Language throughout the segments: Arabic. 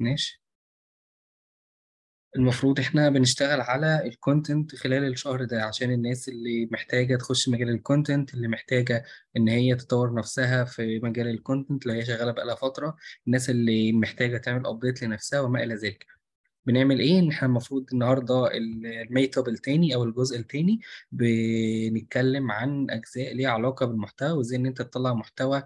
12 المفروض احنا بنشتغل على الكونتنت خلال الشهر ده عشان الناس اللي محتاجة تخش مجال الكونتنت اللي محتاجة ان هي تطور نفسها في مجال الكونتنت لو هي شغالة بقالها فترة الناس اللي محتاجة تعمل ابديت لنفسها وما الى ذلك بنعمل ايه ان احنا المفروض النهارده الميك اب التاني او الجزء التاني بنتكلم عن اجزاء ليها علاقة بالمحتوى وازاي ان انت تطلع محتوى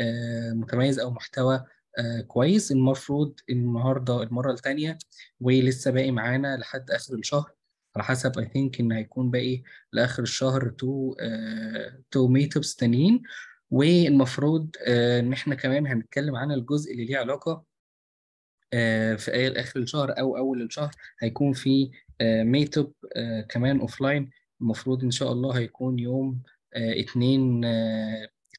آه، متميز او محتوى آه، كويس المفروض النهارده المره الثانيه ولسه باقي معانا لحد اخر الشهر على حسب اي ثينك ان هيكون باقي لاخر الشهر تو آه، تو ميتابس تانيين والمفروض آه، ان احنا كمان هنتكلم عن الجزء اللي ليه علاقه في اخر الشهر او اول الشهر هيكون في ميتاب كمان اوف لاين المفروض ان شاء الله هيكون يوم 2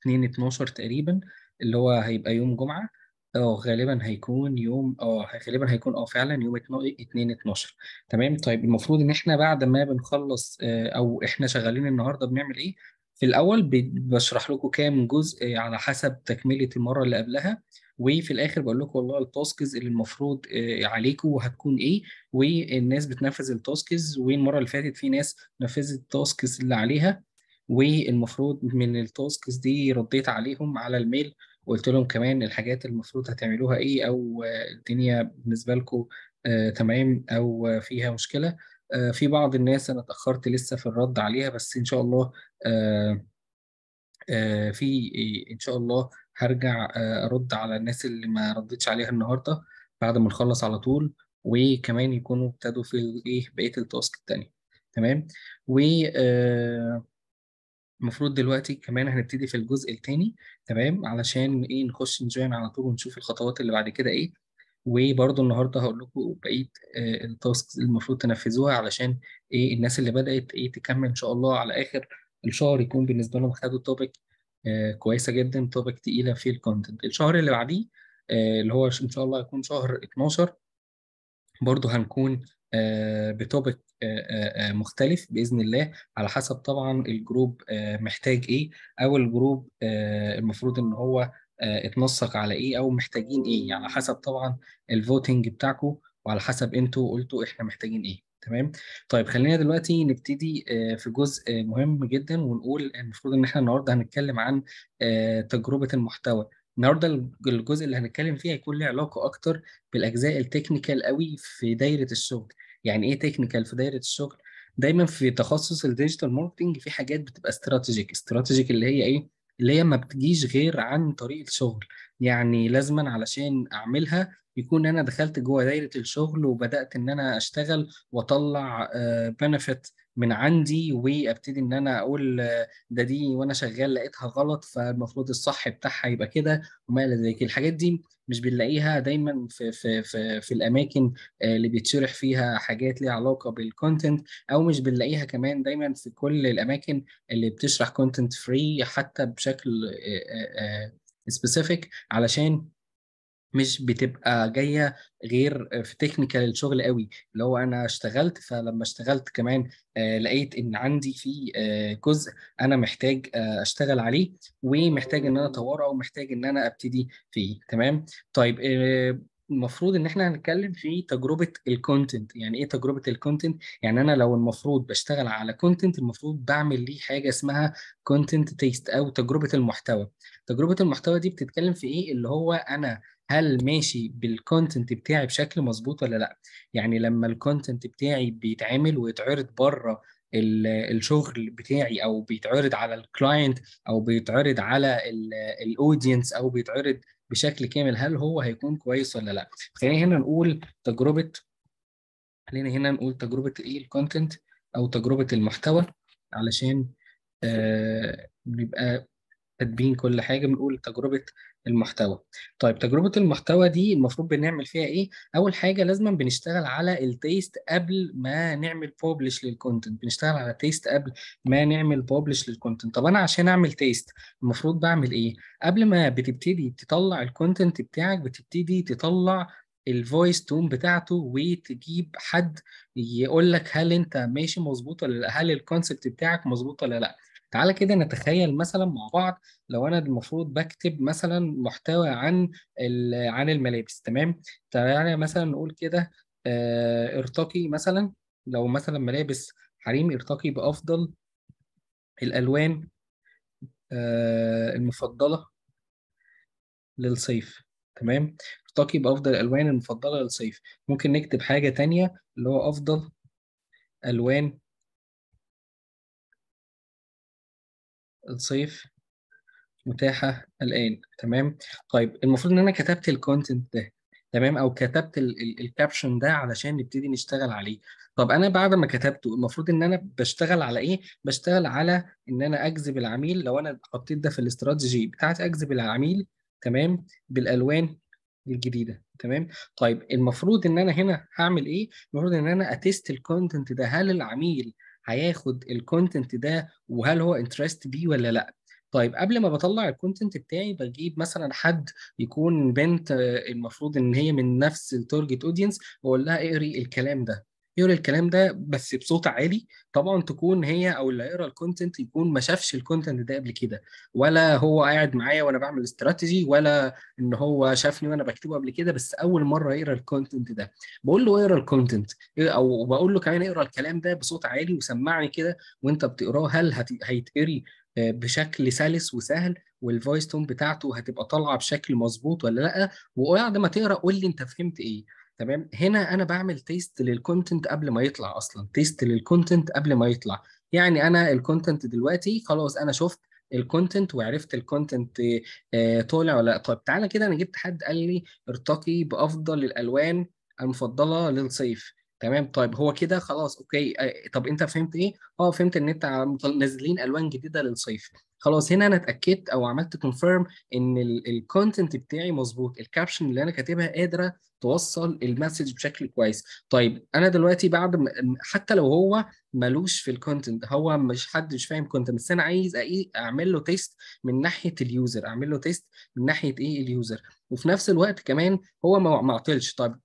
2 12 تقريبا اللي هو هيبقى يوم جمعه آه غالبًا هيكون يوم آه، غالبًا هيكون آه فعلًا يوم 2/12 تمام، طيب المفروض إن إحنا بعد ما بنخلّص آه، أو إحنا شغّالين النهارده بنعمل إيه، في الأول بشرح لكم كام جزء آه، على حسب تكملة المَرّة اللي قبلها، وفي الآخر بقول لكم والله التاسكز اللي المفروض آه، عليكم هتكون إيه، والناس بتنفّذ التاسكز والمَرّة اللي فاتت في ناس نفّذت التاسكز اللي عليها، والمفروض من التاسكس دي ردّيت عليهم على الميل وقلت لهم كمان الحاجات المفروض هتعملوها ايه او الدنيا بالنسبه لكم آه، تمام او فيها مشكله آه، في بعض الناس انا اتاخرت لسه في الرد عليها بس ان شاء الله آه، في إيه، ان شاء الله هرجع ارد على الناس اللي ما ردتش عليها النهارده بعد ما نخلص على طول وكمان يكونوا ابتدوا في ايه بقيه التاسك التانيه تمام و المفروض دلوقتي كمان هنبتدي في الجزء الثاني تمام علشان ايه نخش نجوين على طول ونشوف الخطوات اللي بعد كده ايه وبرضه النهارده هقول لكم بقيه آه، التاسكس اللي المفروض تنفذوها علشان ايه الناس اللي بدات ايه تكمل ان شاء الله على اخر الشهر يكون بالنسبه لهم خدوا توبيك آه كويسه جدا توبيك تقيله في الكونتنت الشهر اللي بعديه آه اللي هو ان شاء الله هيكون شهر 12 برضه هنكون آه، بتوبك آه، آه، مختلف باذن الله على حسب طبعا الجروب محتاج ايه او الجروب المفروض ان هو اتنسق على ايه او محتاجين ايه يعني على حسب طبعا الفوتنج بتاعكم وعلى حسب انتوا قلتوا احنا محتاجين ايه تمام طيب خلينا دلوقتي نبتدي في جزء مهم جدا ونقول المفروض ان احنا النهارده هنتكلم عن تجربه المحتوى النهارده الجزء اللي هنتكلم فيه هيكون له علاقه اكتر بالاجزاء التكنيكال قوي في دايره الشغل يعني ايه تكنيكال في دايره الشغل دايما في تخصص الديجيتال ماركتنج في حاجات بتبقى استراتيجيك استراتيجيك اللي هي ايه اللي هي ما بتجيش غير عن طريق الشغل يعني لازما علشان اعملها يكون انا دخلت جوه دايره الشغل وبدات ان انا اشتغل واطلع بنفيت آه، من عندي وابتدي ان انا اقول ده دي وانا شغال لقيتها غلط فالمفروض الصح بتاعها يبقى كده وما الى ذلك الحاجات دي مش بنلاقيها دايما في في في, في الاماكن آه، اللي بيتشرح فيها حاجات ليها علاقه بالكونتنت او مش بنلاقيها كمان دايما في كل الاماكن اللي بتشرح كونتنت فري حتى بشكل سبيسيفيك آه، آه، علشان مش بتبقى جايه غير في تكنيكال الشغل قوي اللي هو انا اشتغلت فلما اشتغلت كمان آه، لقيت ان عندي في آه، جزء انا محتاج آه، اشتغل عليه ومحتاج ان انا اطوره ومحتاج ان انا ابتدي فيه تمام طيب المفروض ان احنا هنتكلم في تجربه الكونتنت يعني ايه تجربه الكونتنت يعني انا لو المفروض بشتغل على كونتنت المفروض بعمل ليه حاجه اسمها كونتنت تيست او تجربه المحتوى تجربه المحتوى دي بتتكلم في ايه اللي هو انا هل ماشي بالكونتنت بتاعي بشكل مظبوط ولا لا يعني لما الكونتنت بتاعي بيتعمل ويتعرض بره الشغل بتاعي او بيتعرض على الكلاينت او بيتعرض على الاودينس او بيتعرض بشكل كامل هل هو هيكون كويس ولا لا خلينا هنا نقول تجربه خلينا هنا نقول تجربه ايه الكونتنت او تجربه المحتوى علشان آه بيبقى كاتبين كل حاجه بنقول تجربه المحتوى طيب تجربه المحتوى دي المفروض بنعمل فيها ايه اول حاجه لازم بنشتغل على التيست قبل ما نعمل ببلش للكونتنت بنشتغل على تيست قبل ما نعمل ببلش للكونتنت طب انا عشان اعمل تيست المفروض بعمل ايه قبل ما بتبتدي تطلع الكونتنت بتاعك بتبتدي تطلع الفويس تون بتاعته وتجيب حد يقول لك هل انت ماشي مظبوط ولا لا هل الكونسبت بتاعك مظبوط ولا لا تعالى كده نتخيل مثلا مع بعض لو انا المفروض بكتب مثلا محتوى عن عن الملابس تمام تعالى مثلا نقول كده آه ارتقي مثلا لو مثلا ملابس حريم ارتقي بافضل الالوان آه المفضله للصيف تمام ارتقي بافضل الالوان المفضله للصيف ممكن نكتب حاجه تانية اللي هو افضل الوان الصيف متاحه الان تمام طيب المفروض ان انا كتبت الكونتنت ده تمام او كتبت الكابشن ده علشان نبتدي نشتغل عليه طب انا بعد ما كتبته المفروض ان انا بشتغل على ايه بشتغل على ان انا اجذب العميل لو انا حطيت ده في الاستراتيجي بتاعت اجذب العميل تمام بالالوان الجديده تمام طيب المفروض ان انا هنا هعمل ايه المفروض ان انا اتست الكونتنت ده هل العميل هياخد الكونتنت ده وهل هو انترست بيه ولا لا طيب قبل ما بطلع الكونتنت بتاعي بجيب مثلا حد يكون بنت آه، المفروض ان هي من نفس التارجت اودينس واقول لها اقري الكلام ده يقول الكلام ده بس بصوت عالي طبعا تكون هي او اللي هيقرا الكونتنت يكون ما شافش الكونتنت ده قبل كده ولا هو قاعد معايا وانا بعمل استراتيجي ولا ان هو شافني وانا بكتبه قبل كده بس اول مره يقرا الكونتنت ده بقول له اقرا الكونتنت او بقول له كمان اقرا الكلام ده بصوت عالي وسمعني كده وانت بتقراه هل هيتقري آه، بشكل سلس وسهل والفويس تون بتاعته هتبقى طالعه بشكل مظبوط ولا لا وبعد ما تقرا قول لي انت فهمت ايه تمام هنا انا بعمل تيست للكونتنت قبل ما يطلع اصلا تيست للكونتنت قبل ما يطلع يعني انا الكونتنت دلوقتي خلاص انا شفت الكونتنت وعرفت الكونتنت آه، طالع ولا لا طيب تعالى كده انا جبت حد قال لي ارتقي بافضل الالوان المفضله للصيف تمام طيب هو كده خلاص اوكي آه، طب انت فهمت ايه اه فهمت ان انت نازلين الوان جديده للصيف خلاص هنا انا اتاكدت او عملت كونفيرم ان الكونتنت بتاعي مظبوط الكابشن اللي انا كاتبها قادره توصل المسج بشكل كويس طيب انا دلوقتي بعد حتى لو هو ملوش في الكونتنت هو مش حد مش فاهم كونتنت بس انا عايز إيه، اعمل له تيست من ناحيه اليوزر اعمل له تيست من ناحيه ايه اليوزر وفي نفس الوقت كمان هو ما معطلش طيب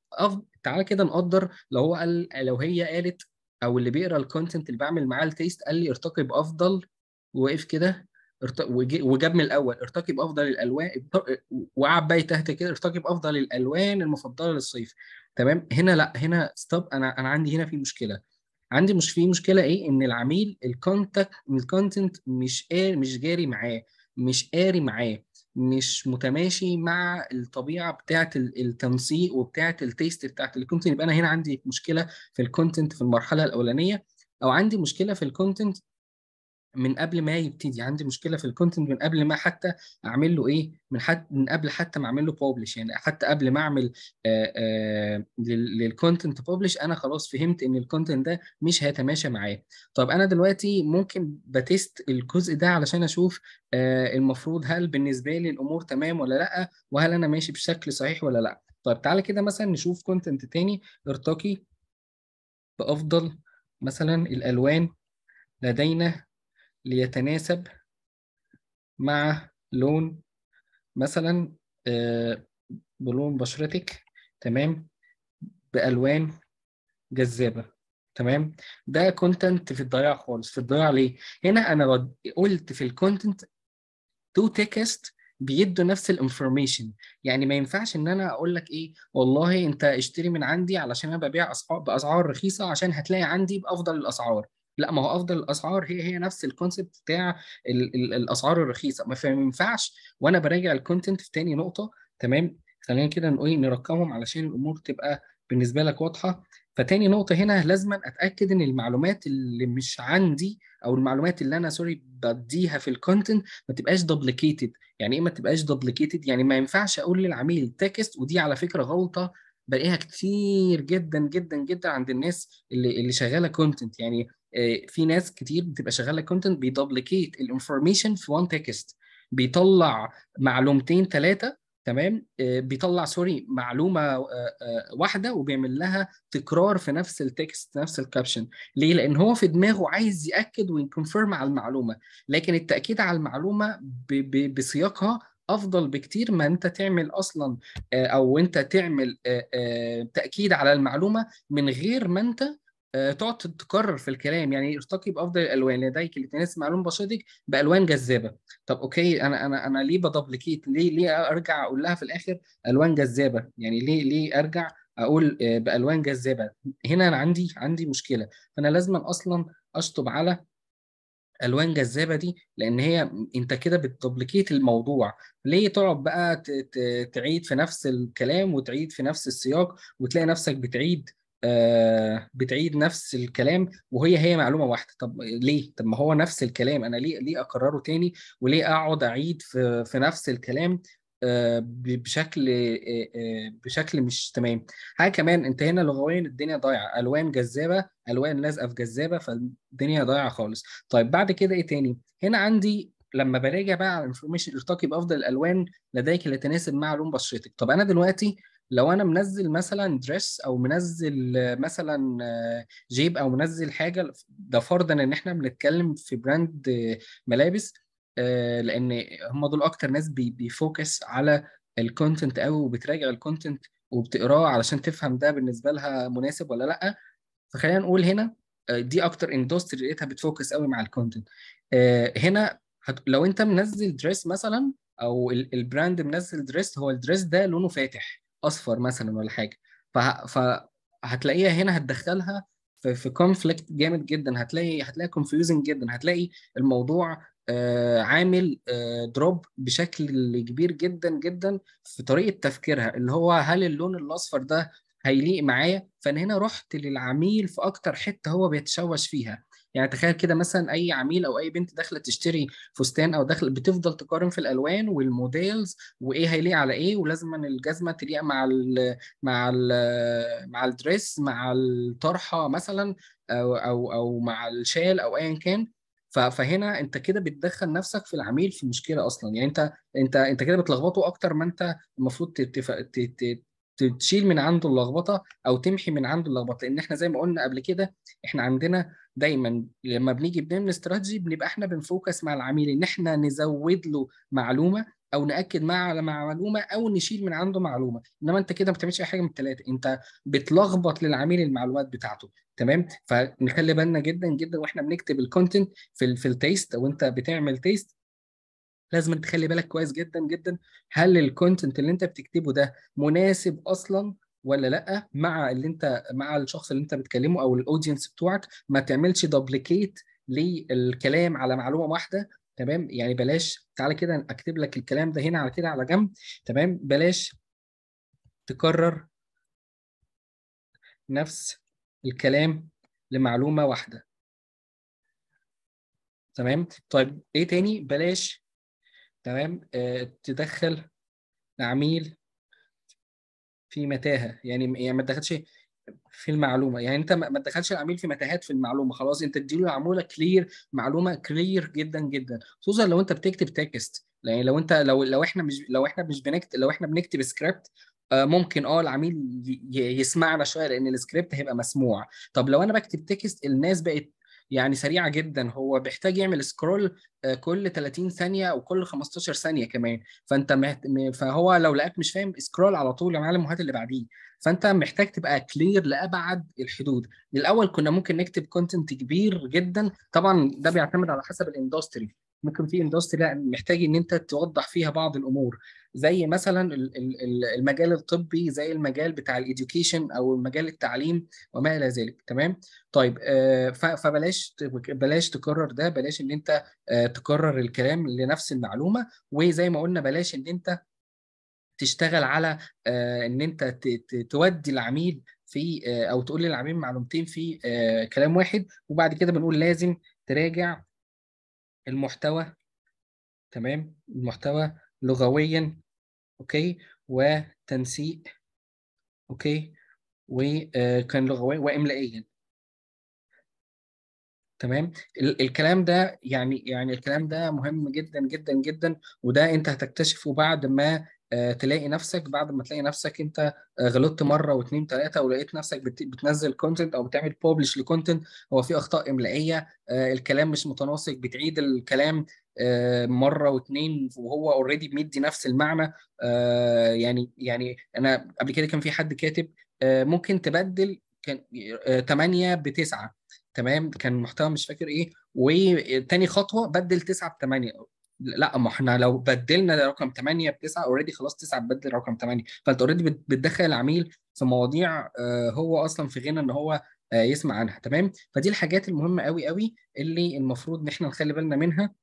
تعالى كده نقدر لو هو قال لو هي قالت او اللي بيقرا الكونتنت اللي بعمل معاه التيست قال لي ارتقي بافضل وقف كده وجاب من الاول ارتقي بافضل الالوان وقعد بقى تحت كده ارتقي بافضل الالوان المفضله للصيف تمام هنا لا هنا ستوب انا انا عندي هنا في مشكله عندي مش في مشكله ايه ان العميل الكونتاكت الكونتنت مش قاري مش جاري معاه مش قاري معاه مش متماشي مع الطبيعه بتاعه التنسيق وبتاعه التيست بتاعه الكونتنت يبقى انا هنا عندي مشكله في الكونتنت في المرحله الاولانيه او عندي مشكله في الكونتنت من قبل ما يبتدي عندي مشكله في الكونتنت من قبل ما حتى اعمل له ايه من حتى من قبل حتى ما اعمل له ببلش يعني حتى قبل ما اعمل آه، آه، للكونتنت ببلش انا خلاص فهمت ان الكونتنت ده مش هيتماشى معايا طب انا دلوقتي ممكن بتست الجزء ده علشان اشوف آه، المفروض هل بالنسبه لي الامور تمام ولا لا وهل انا ماشي بشكل صحيح ولا لا طيب تعالى كده مثلا نشوف كونتنت تاني ارتقي بافضل مثلا الالوان لدينا ليتناسب مع لون مثلا آه، بلون بشرتك تمام بالوان جذابه تمام ده كونتنت في الضياع خالص في الضياع ليه هنا انا قلت في الكونتنت تو تكست بيدوا نفس الانفورميشن يعني ما ينفعش ان انا اقول لك ايه والله انت اشتري من عندي علشان انا ببيع اسعار باسعار رخيصه عشان هتلاقي عندي بافضل الاسعار لا ما هو افضل الاسعار هي هي نفس الكونسيبت بتاع الـ الـ الاسعار الرخيصه ما ينفعش وانا براجع الكونتنت في تاني نقطه تمام خلينا كده نقول نرقمهم علشان الامور تبقى بالنسبه لك واضحه فتاني نقطة هنا لازما أتأكد إن المعلومات اللي مش عندي أو المعلومات اللي أنا سوري بديها في الكونتنت ما تبقاش دوبليكيتد، يعني إيه ما تبقاش دوبليكيتد؟ يعني ما ينفعش أقول للعميل تكست ودي على فكرة غلطة بلاقيها كتير جدا جدا جدا عند الناس اللي اللي شغالة كونتنت، يعني آه، في ناس كتير بتبقى شغاله كونتنت بيدبليكيت الانفورميشن في وان تكست بيطلع معلومتين ثلاثه تمام آه، بيطلع سوري معلومه آه، واحده وبيعمل لها تكرار في نفس التكست نفس الكابشن ليه لان هو في دماغه عايز ياكد ويكونفيرم على المعلومه لكن التاكيد على المعلومه بسياقها افضل بكتير ما انت تعمل اصلا او انت تعمل تاكيد على المعلومه من غير ما انت آه، تقعد تكرر في الكلام يعني ارتقي بافضل الالوان لديك لتناسب معلوم بشرتك بالوان جذابه طب اوكي انا انا انا ليه بدبلكيت ليه ليه ارجع اقول لها في الاخر الوان جذابه يعني ليه ليه ارجع اقول آه، بالوان جذابه هنا انا عندي عندي مشكله فانا لازم اصلا اشطب على الوان جذابه دي لان هي انت كده بتدبلكيت الموضوع ليه تقعد بقى تعيد في نفس الكلام وتعيد في نفس السياق وتلاقي نفسك بتعيد بتعيد نفس الكلام وهي هي معلومه واحده طب ليه طب ما هو نفس الكلام انا ليه ليه اكرره تاني وليه اقعد اعيد في, في نفس الكلام آه، بشكل آه، آه، بشكل مش تمام حاجه كمان انت هنا لغويا الدنيا ضايعه الوان جذابه الوان لازقه في جذابه فالدنيا ضايعه خالص طيب بعد كده ايه تاني هنا عندي لما براجع بقى على الانفورميشن ارتقي بافضل الالوان لديك اللي تناسب مع لون بشرتك طب انا دلوقتي لو انا منزل مثلا دريس او منزل مثلا جيب او منزل حاجه ده فرضا ان احنا بنتكلم في براند ملابس آه، لان هم دول اكتر ناس بيفوكس على الكونتنت قوي وبتراجع الكونتنت وبتقراه علشان تفهم ده بالنسبه لها مناسب ولا لا فخلينا نقول هنا آه، دي اكتر اندستري لقيتها بتفوكس قوي مع الكونتنت آه، هنا لو انت منزل دريس مثلا او البراند منزل دريس هو الدريس ده لونه فاتح اصفر مثلا ولا حاجه فه... فهتلاقيها هنا هتدخلها في, في كونفليكت جامد جدا هتلاقي هتلاقي كونفيوزنج جدا هتلاقي الموضوع آه عامل آه دروب بشكل كبير جدا جدا في طريقه تفكيرها اللي هو هل اللون الاصفر ده هيليق معايا فانا هنا رحت للعميل في اكتر حته هو بيتشوش فيها يعني تخيل كده مثلا اي عميل او اي بنت داخله تشتري فستان او داخله بتفضل تقارن في الالوان والموديلز وايه هيليق على ايه ولازم الجزمه تليق مع الـ مع الـ مع الدريس مع الطرحه مثلا او او او مع الشال او ايا كان فهنا انت كده بتدخل نفسك في العميل في مشكله اصلا يعني انت انت انت كده بتلخبطه اكتر ما انت المفروض تشيل من عنده اللخبطه او تمحي من عنده اللخبطه لان احنا زي ما قلنا قبل كده احنا عندنا دايما لما بنيجي بنعمل استراتيجي بنبقى احنا بنفوكس مع العميل ان احنا نزود له معلومه او ناكد مع معلومه او نشيل من عنده معلومه انما انت كده ما بتعملش اي حاجه من الثلاثه انت بتلخبط للعميل المعلومات بتاعته تمام فنخلي بالنا جدا جدا واحنا بنكتب الكونتنت في في التيست او انت بتعمل تيست لازم تخلي بالك كويس جدا جدا هل الكونتنت اللي انت بتكتبه ده مناسب اصلا ولا لا مع اللي انت مع الشخص اللي انت بتكلمه او الاودينس بتوعك ما تعملش دوبليكيت للكلام على معلومه واحده تمام يعني بلاش تعالى كده اكتب لك الكلام ده هنا على كده على جنب تمام بلاش تكرر نفس الكلام لمعلومه واحده تمام طيب ايه تاني بلاش تمام آه، تدخل العميل في متاهه يعني يعني ما تدخلش في المعلومه يعني انت ما تدخلش العميل في متاهات في المعلومه خلاص انت تديله معلومه كلير معلومه كلير جدا جدا خصوصا لو انت بتكتب تكست يعني لو انت لو لو احنا مش لو احنا مش بنكتب لو احنا بنكتب سكريبت آه، ممكن اه العميل يسمعنا شويه لان السكريبت هيبقى مسموع طب لو انا بكتب تكست الناس بقت يعني سريعه جدا هو بيحتاج يعمل سكرول آه، كل 30 ثانيه او كل 15 ثانيه كمان فانت محت... فهو لو لقاك مش فاهم سكرول على طول يا معلم وهات اللي بعديه فانت محتاج تبقى كلير لابعد الحدود الاول كنا ممكن نكتب كونتنت كبير جدا طبعا ده بيعتمد على حسب الاندستري ممكن في اندستري لا محتاج ان انت توضح فيها بعض الامور زي مثلا المجال الطبي زي المجال بتاع الايديوكيشن او مجال التعليم وما الى ذلك تمام طيب آه، فبلاش بلاش تكرر ده بلاش ان انت آه، تكرر الكلام لنفس المعلومه وزي ما قلنا بلاش ان انت تشتغل على آه، ان انت تودي العميل في او تقول للعميل معلومتين في كلام واحد وبعد كده بنقول لازم تراجع المحتوى تمام المحتوى لغويا اوكي وتنسيق اوكي وكان آه، لغويا واملائيا تمام الكلام ده يعني يعني الكلام ده مهم جدا جدا جدا وده انت هتكتشفه بعد ما آه، تلاقي نفسك بعد ما تلاقي نفسك انت آه، غلطت مره واثنين ثلاثه ولقيت نفسك بتنزل كونتنت او بتعمل بوبلش لكونتنت هو في اخطاء املائيه آه، الكلام مش متناسق بتعيد الكلام مره واثنين وهو اوريدي بيدي نفس المعنى يعني يعني انا قبل كده كان في حد كاتب ممكن تبدل كان 8 ب 9 تمام كان محتوى مش فاكر ايه وتاني خطوه بدل 9 ب 8 لا ما احنا لو بدلنا رقم 8 ب 9 اوريدي خلاص 9 بتبدل رقم 8 فانت اوريدي بتدخل العميل في مواضيع آه، هو اصلا في غنى ان هو آه، يسمع عنها تمام فدي الحاجات المهمه قوي قوي اللي المفروض ان احنا نخلي بالنا منها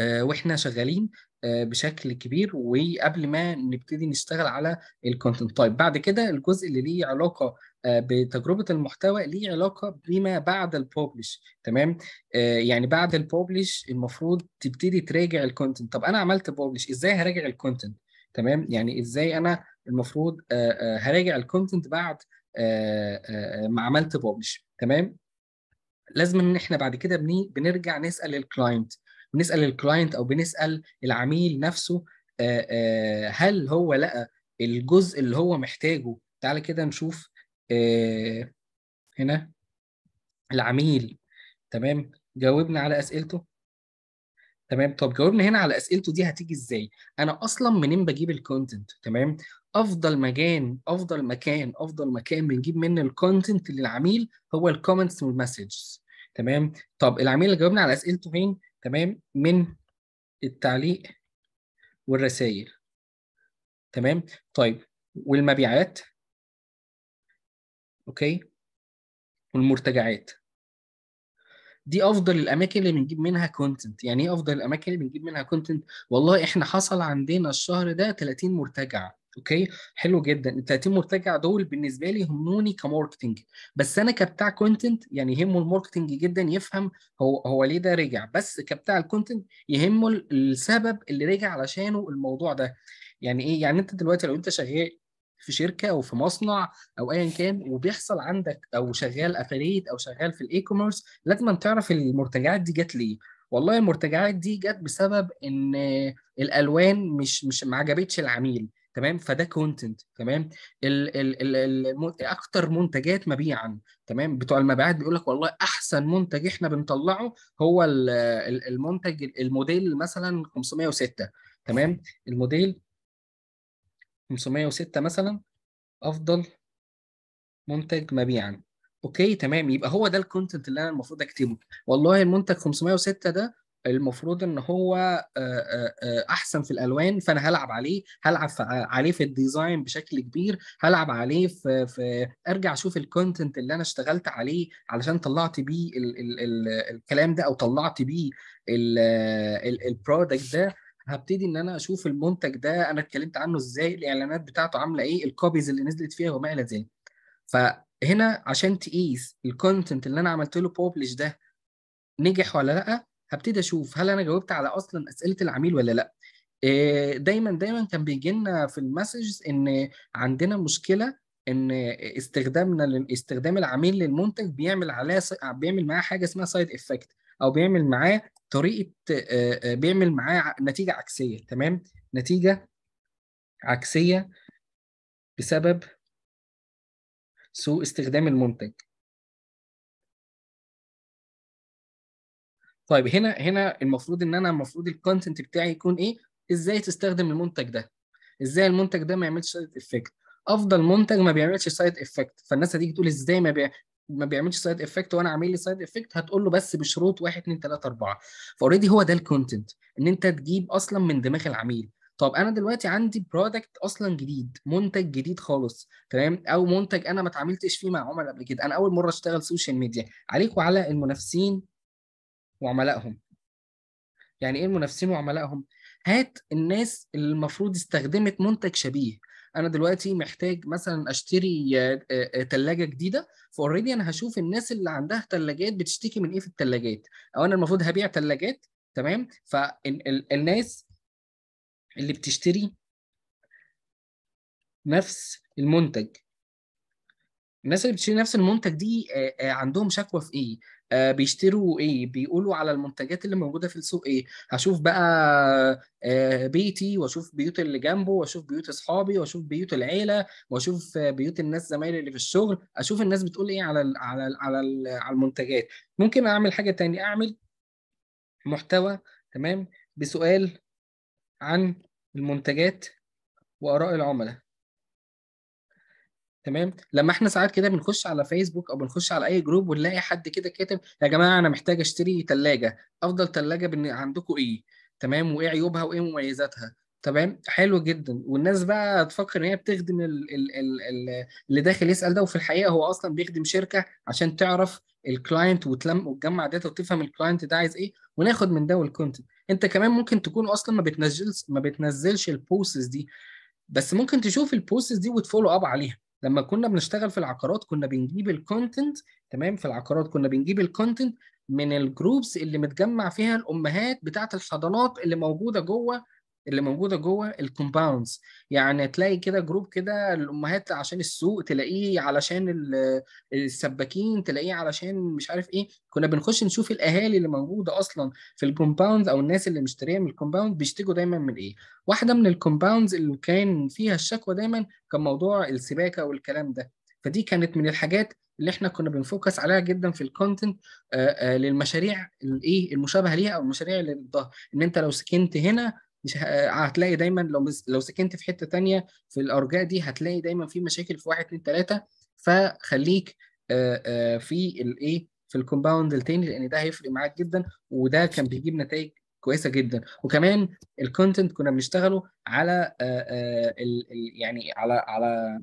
آه، واحنا شغالين آه، بشكل كبير وقبل ما نبتدي نشتغل على الكونتنت تايب بعد كده الجزء اللي ليه علاقه آه، بتجربه المحتوى ليه علاقه بما بعد الببلش تمام آه، يعني بعد الببلش المفروض تبتدي تراجع الكونتنت طب انا عملت ببلش ازاي هراجع الكونتنت تمام يعني ازاي انا المفروض هراجع الكونتنت بعد ما عملت ببلش تمام لازم ان احنا بعد كده بنرجع نسال الكلاينت بنسال الكلاينت او بنسال العميل نفسه آه، آه، هل هو لقى الجزء اللي هو محتاجه تعالى كده نشوف آه، هنا العميل تمام جاوبنا على اسئلته تمام طب جاوبنا هنا على اسئلته دي هتيجي ازاي انا اصلا منين بجيب الكونتنت تمام افضل مكان افضل مكان افضل مكان بنجيب منه الكونتنت للعميل هو الكومنتس والمسجز تمام طب العميل اللي جاوبنا على اسئلته فين تمام من التعليق والرسائل تمام طيب والمبيعات اوكي والمرتجعات دي افضل الاماكن اللي بنجيب منها كونتنت يعني ايه افضل الاماكن اللي بنجيب منها كونتنت والله احنا حصل عندنا الشهر ده 30 مرتجع اوكي حلو جدا ال 30 مرتجع دول بالنسبه لي هموني كماركتنج بس انا كبتاع كونتنت يعني يهمه الماركتنج جدا يفهم هو هو ليه ده رجع بس كبتاع الكونتنت يهمه السبب اللي رجع علشانه الموضوع ده يعني ايه يعني انت دلوقتي لو انت شغال في شركه او في مصنع او ايا كان وبيحصل عندك او شغال افريت او شغال في الاي كوميرس لازم تعرف المرتجعات دي جت ليه والله المرتجعات دي جت بسبب ان الالوان مش مش ما عجبتش العميل تمام فده كونتنت تمام ال ال ال اكتر منتجات مبيعا تمام بتوع المبيعات بيقول لك والله احسن منتج احنا بنطلعه هو المنتج الموديل مثلا 506 تمام الموديل 506 مثلا افضل منتج مبيعا اوكي تمام يبقى هو ده الكونتنت اللي انا المفروض اكتبه والله المنتج 506 ده المفروض ان هو احسن في الالوان فانا هلعب عليه هلعب عليه في الديزاين بشكل كبير هلعب عليه في, في ارجع اشوف الكونتنت اللي انا اشتغلت عليه علشان طلعت بيه ال ال ال الكلام ده او طلعت بيه البرودكت ده هبتدي ان انا اشوف المنتج ده انا اتكلمت عنه ازاي الاعلانات بتاعته عامله ايه الكوبيز اللي نزلت فيها وما الى ذلك فهنا عشان تقيس الكونتنت اللي انا عملت له بوبلش ده نجح ولا لا هبتدي اشوف هل انا جاوبت على اصلا اسئله العميل ولا لا آه، دايما دايما كان بيجي لنا في المسجز ان عندنا مشكله ان استخدامنا استخدام العميل للمنتج بيعمل عليه بيعمل معاه حاجه اسمها سايد افكت او بيعمل معاه طريقه آه، آه، بيعمل معاه نتيجه عكسيه تمام نتيجه عكسيه بسبب سوء استخدام المنتج طيب هنا هنا المفروض ان انا المفروض الكونتنت بتاعي يكون ايه ازاي تستخدم المنتج ده ازاي المنتج ده ما يعملش سايد افكت افضل منتج ما بيعملش سايد افكت فالناس هتيجي تقول ازاي ما بي... ما بيعملش سايد افكت وانا عامل لي سايد افكت هتقول له بس بشروط 1 2 3 4 فاوريدي هو ده الكونتنت ان انت تجيب اصلا من دماغ العميل طب انا دلوقتي عندي برودكت اصلا جديد منتج جديد خالص تمام او منتج انا ما اتعاملتش فيه مع عملاء قبل كده انا اول مره اشتغل سوشيال ميديا عليك وعلى المنافسين وعملائهم يعني ايه المنافسين وعملائهم هات الناس اللي المفروض استخدمت منتج شبيه انا دلوقتي محتاج مثلا اشتري ثلاجه آه، آه، جديده فاوريدي انا هشوف الناس اللي عندها ثلاجات بتشتكي من ايه في الثلاجات او انا المفروض هبيع ثلاجات تمام فالناس اللي بتشتري نفس المنتج الناس اللي بتشتري نفس المنتج دي آه، آه، عندهم شكوى في ايه آه، بيشتروا ايه بيقولوا على المنتجات اللي موجوده في السوق ايه هشوف بقى بيتي واشوف بيوت اللي جنبه واشوف بيوت اصحابي واشوف بيوت العيله واشوف بيوت الناس زمايلي اللي في الشغل اشوف الناس بتقول ايه على الـ على الـ على, الـ على المنتجات ممكن اعمل حاجه تانية اعمل محتوى تمام بسؤال عن المنتجات واراء العملاء تمام لما احنا ساعات كده بنخش على فيسبوك او بنخش على اي جروب ونلاقي حد كده كاتب يا جماعه انا محتاج اشتري ثلاجه افضل ثلاجه بن... عندكم ايه تمام وايه عيوبها وايه مميزاتها تمام حلو جدا والناس بقى تفكر ان هي بتخدم ال... ال... ال... ال... اللي داخل يسال ده وفي الحقيقه هو اصلا بيخدم شركه عشان تعرف الكلاينت وتلم وتجمع داتا وتفهم الكلاينت ده عايز ايه وناخد من ده والكونتنت انت كمان ممكن تكون اصلا ما بتنزلش ما بتنزلش البوستس دي بس ممكن تشوف البوستس دي وتفولو اب عليها لما كنا بنشتغل في العقارات كنا بنجيب الكونتنت تمام في العقارات كنا بنجيب الكونتنت من الجروبس اللي متجمع فيها الامهات بتاعه الحضانات اللي موجوده جوه اللي موجوده جوه الكومباوندز يعني تلاقي كده جروب كده الامهات عشان السوق تلاقيه علشان السباكين تلاقيه علشان مش عارف ايه كنا بنخش نشوف الاهالي اللي موجوده اصلا في الكومباوندز او الناس اللي مشتريه من الكومباوند بيشتكوا دايما من ايه واحده من الكومباوندز اللي كان فيها الشكوى دايما كان موضوع السباكه والكلام ده فدي كانت من الحاجات اللي احنا كنا بنفوكس عليها جدا في الكونتنت آه، آه، للمشاريع الايه المشابهه ليها او المشاريع اللي ان انت لو سكنت هنا مش هتلاقي دايما لو لو سكنت في حته ثانيه في الارجاء دي هتلاقي دايما في مشاكل في واحد اتنين تلاته فخليك في الايه في الكومباوند التاني لان ده هيفرق معاك جدا وده كان بيجيب نتائج كويسه جدا وكمان الكونتنت كنا بنشتغله على يعني على على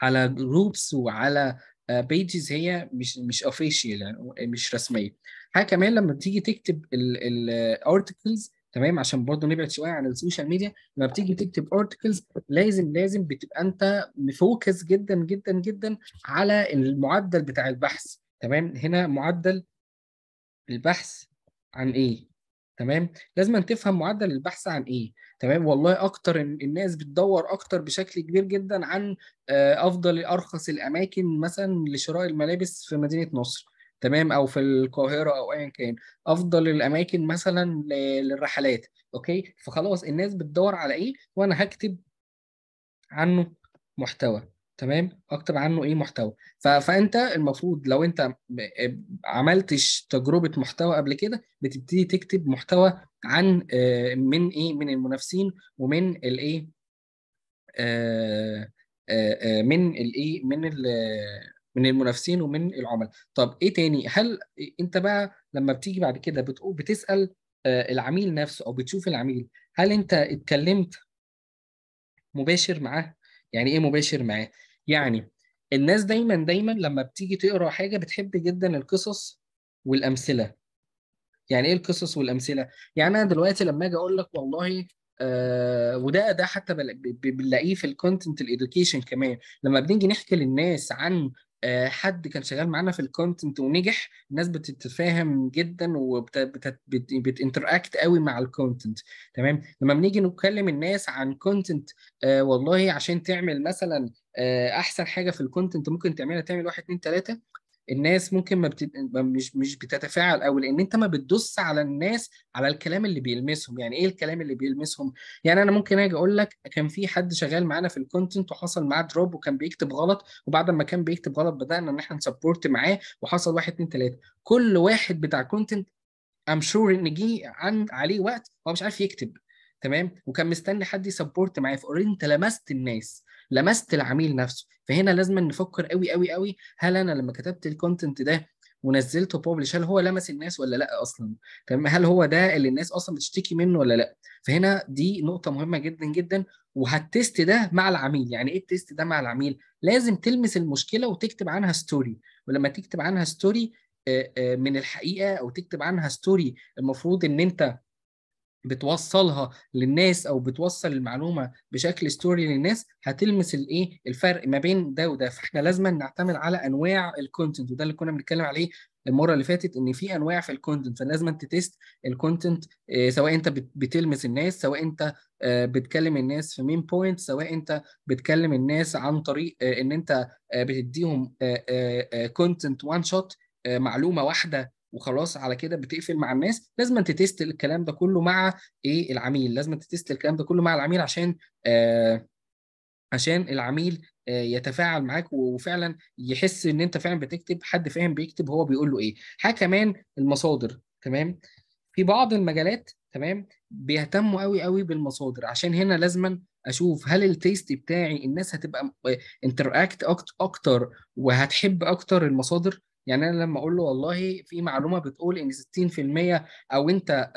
على جروبس وعلى بيجز هي مش مش اوفيشال يعني مش رسميه حاجه كمان لما تيجي تكتب الارتكلز تمام عشان برضه نبعد شويه عن السوشيال ميديا لما بتيجي تكتب ارتكلز لازم لازم بتبقى انت مفوكس جدا جدا جدا على المعدل بتاع البحث تمام هنا معدل البحث عن ايه تمام لازم أن تفهم معدل البحث عن ايه تمام والله اكتر الناس بتدور اكتر بشكل كبير جدا عن آه، افضل ارخص الاماكن مثلا لشراء الملابس في مدينه نصر تمام او في القاهره او ايا كان افضل الاماكن مثلا للرحلات اوكي فخلاص الناس بتدور على ايه وانا هكتب عنه محتوى تمام اكتب عنه ايه محتوى ف... فانت المفروض لو انت عملتش تجربه محتوى قبل كده بتبتدي تكتب محتوى عن آه، من ايه من المنافسين ومن الايه آه، آه، من الايه من من المنافسين ومن العملاء طب ايه تاني هل انت بقى لما بتيجي بعد كده بتقول بتسال آه، العميل نفسه او بتشوف العميل هل انت اتكلمت مباشر معاه يعني ايه مباشر معاه يعني الناس دايما دايما لما بتيجي تقرا حاجه بتحب جدا القصص والامثله يعني ايه القصص والامثله يعني انا دلوقتي لما اجي اقول لك والله آه وده ده حتى بنلاقيه في الكونتنت الادوكيشن كمان لما بنيجي نحكي للناس عن آه، حد كان شغال معانا في الكونتنت ونجح الناس بتتفاهم جدا وبتنتراكت قوي مع الكونتنت تمام لما بنيجي نتكلم الناس عن كونتنت آه، والله عشان تعمل مثلا آه، احسن حاجه في الكونتنت ممكن تعملها تعمل واحد اثنين ثلاثه الناس ممكن ما بت... مش مش بتتفاعل قوي لان انت ما بتدوس على الناس على الكلام اللي بيلمسهم يعني ايه الكلام اللي بيلمسهم يعني انا ممكن اجي اقول لك كان في حد شغال معانا في الكونتنت وحصل معاه دروب وكان بيكتب غلط وبعد ما كان بيكتب غلط بدانا ان احنا نسبورت معاه وحصل واحد اتنين تلاته كل واحد بتاع كونتنت ام شور ان جه عن عليه وقت هو مش عارف يكتب تمام وكان مستني حد يسبورت معاه فاوريدي انت لمست الناس لمست العميل نفسه فهنا لازم نفكر قوي قوي قوي هل انا لما كتبت الكونتنت ده ونزلته ببلش هل هو لمس الناس ولا لا اصلا تمام هل هو ده اللي الناس اصلا بتشتكي منه ولا لا فهنا دي نقطه مهمه جدا جدا وهتست ده مع العميل يعني ايه التست ده مع العميل لازم تلمس المشكله وتكتب عنها ستوري ولما تكتب عنها ستوري آه، آه، من الحقيقه او تكتب عنها ستوري المفروض ان انت بتوصلها للناس او بتوصل المعلومه بشكل ستوري للناس هتلمس الايه الفرق ما بين ده وده فاحنا لازم نعتمد على انواع الكونتنت وده اللي كنا بنتكلم عليه المره اللي فاتت ان في انواع في الكونتنت فلازم تتست الكونتنت آه، سواء انت بتلمس الناس سواء انت آه، بتكلم الناس في مين بوينت سواء انت بتكلم الناس عن طريق آه، ان انت بتديهم كونتنت وان شوت معلومه واحده وخلاص على كده بتقفل مع الناس لازم تتست الكلام ده كله مع ايه العميل لازم تتست الكلام ده كله مع العميل عشان آه عشان العميل آه، يتفاعل معاك وفعلا يحس ان انت فعلا بتكتب حد فاهم بيكتب هو بيقول له ايه حاجه كمان المصادر تمام في بعض المجالات تمام بيهتموا قوي قوي بالمصادر عشان هنا لازما اشوف هل التيست بتاعي الناس هتبقى انتراكت آه، اكتر وهتحب اكتر المصادر يعني انا لما اقول له والله في معلومه بتقول ان 60% او انت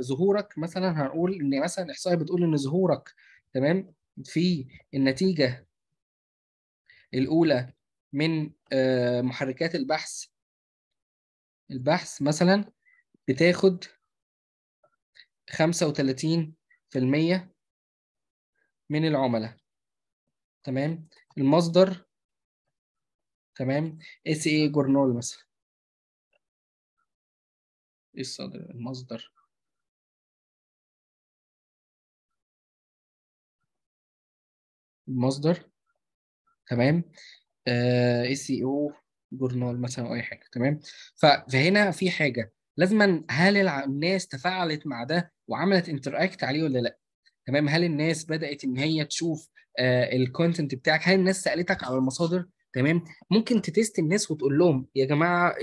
ظهورك مثلا هنقول ان مثلا احصائيه بتقول ان ظهورك تمام في النتيجه الاولى من محركات البحث البحث مثلا بتاخد 35% من العملاء تمام المصدر تمام اس اي جورنال مثلا ايه الصدر المصدر المصدر تمام آه، اس اي او جورنال مثلا اي حاجه تمام فهنا في حاجه لازما هل الناس تفاعلت مع ده وعملت انتراكت عليه ولا لا تمام هل الناس بدات ان هي تشوف آه، الكونتنت بتاعك هل الناس سالتك على المصادر تمام ممكن تتست الناس وتقول لهم يا جماعه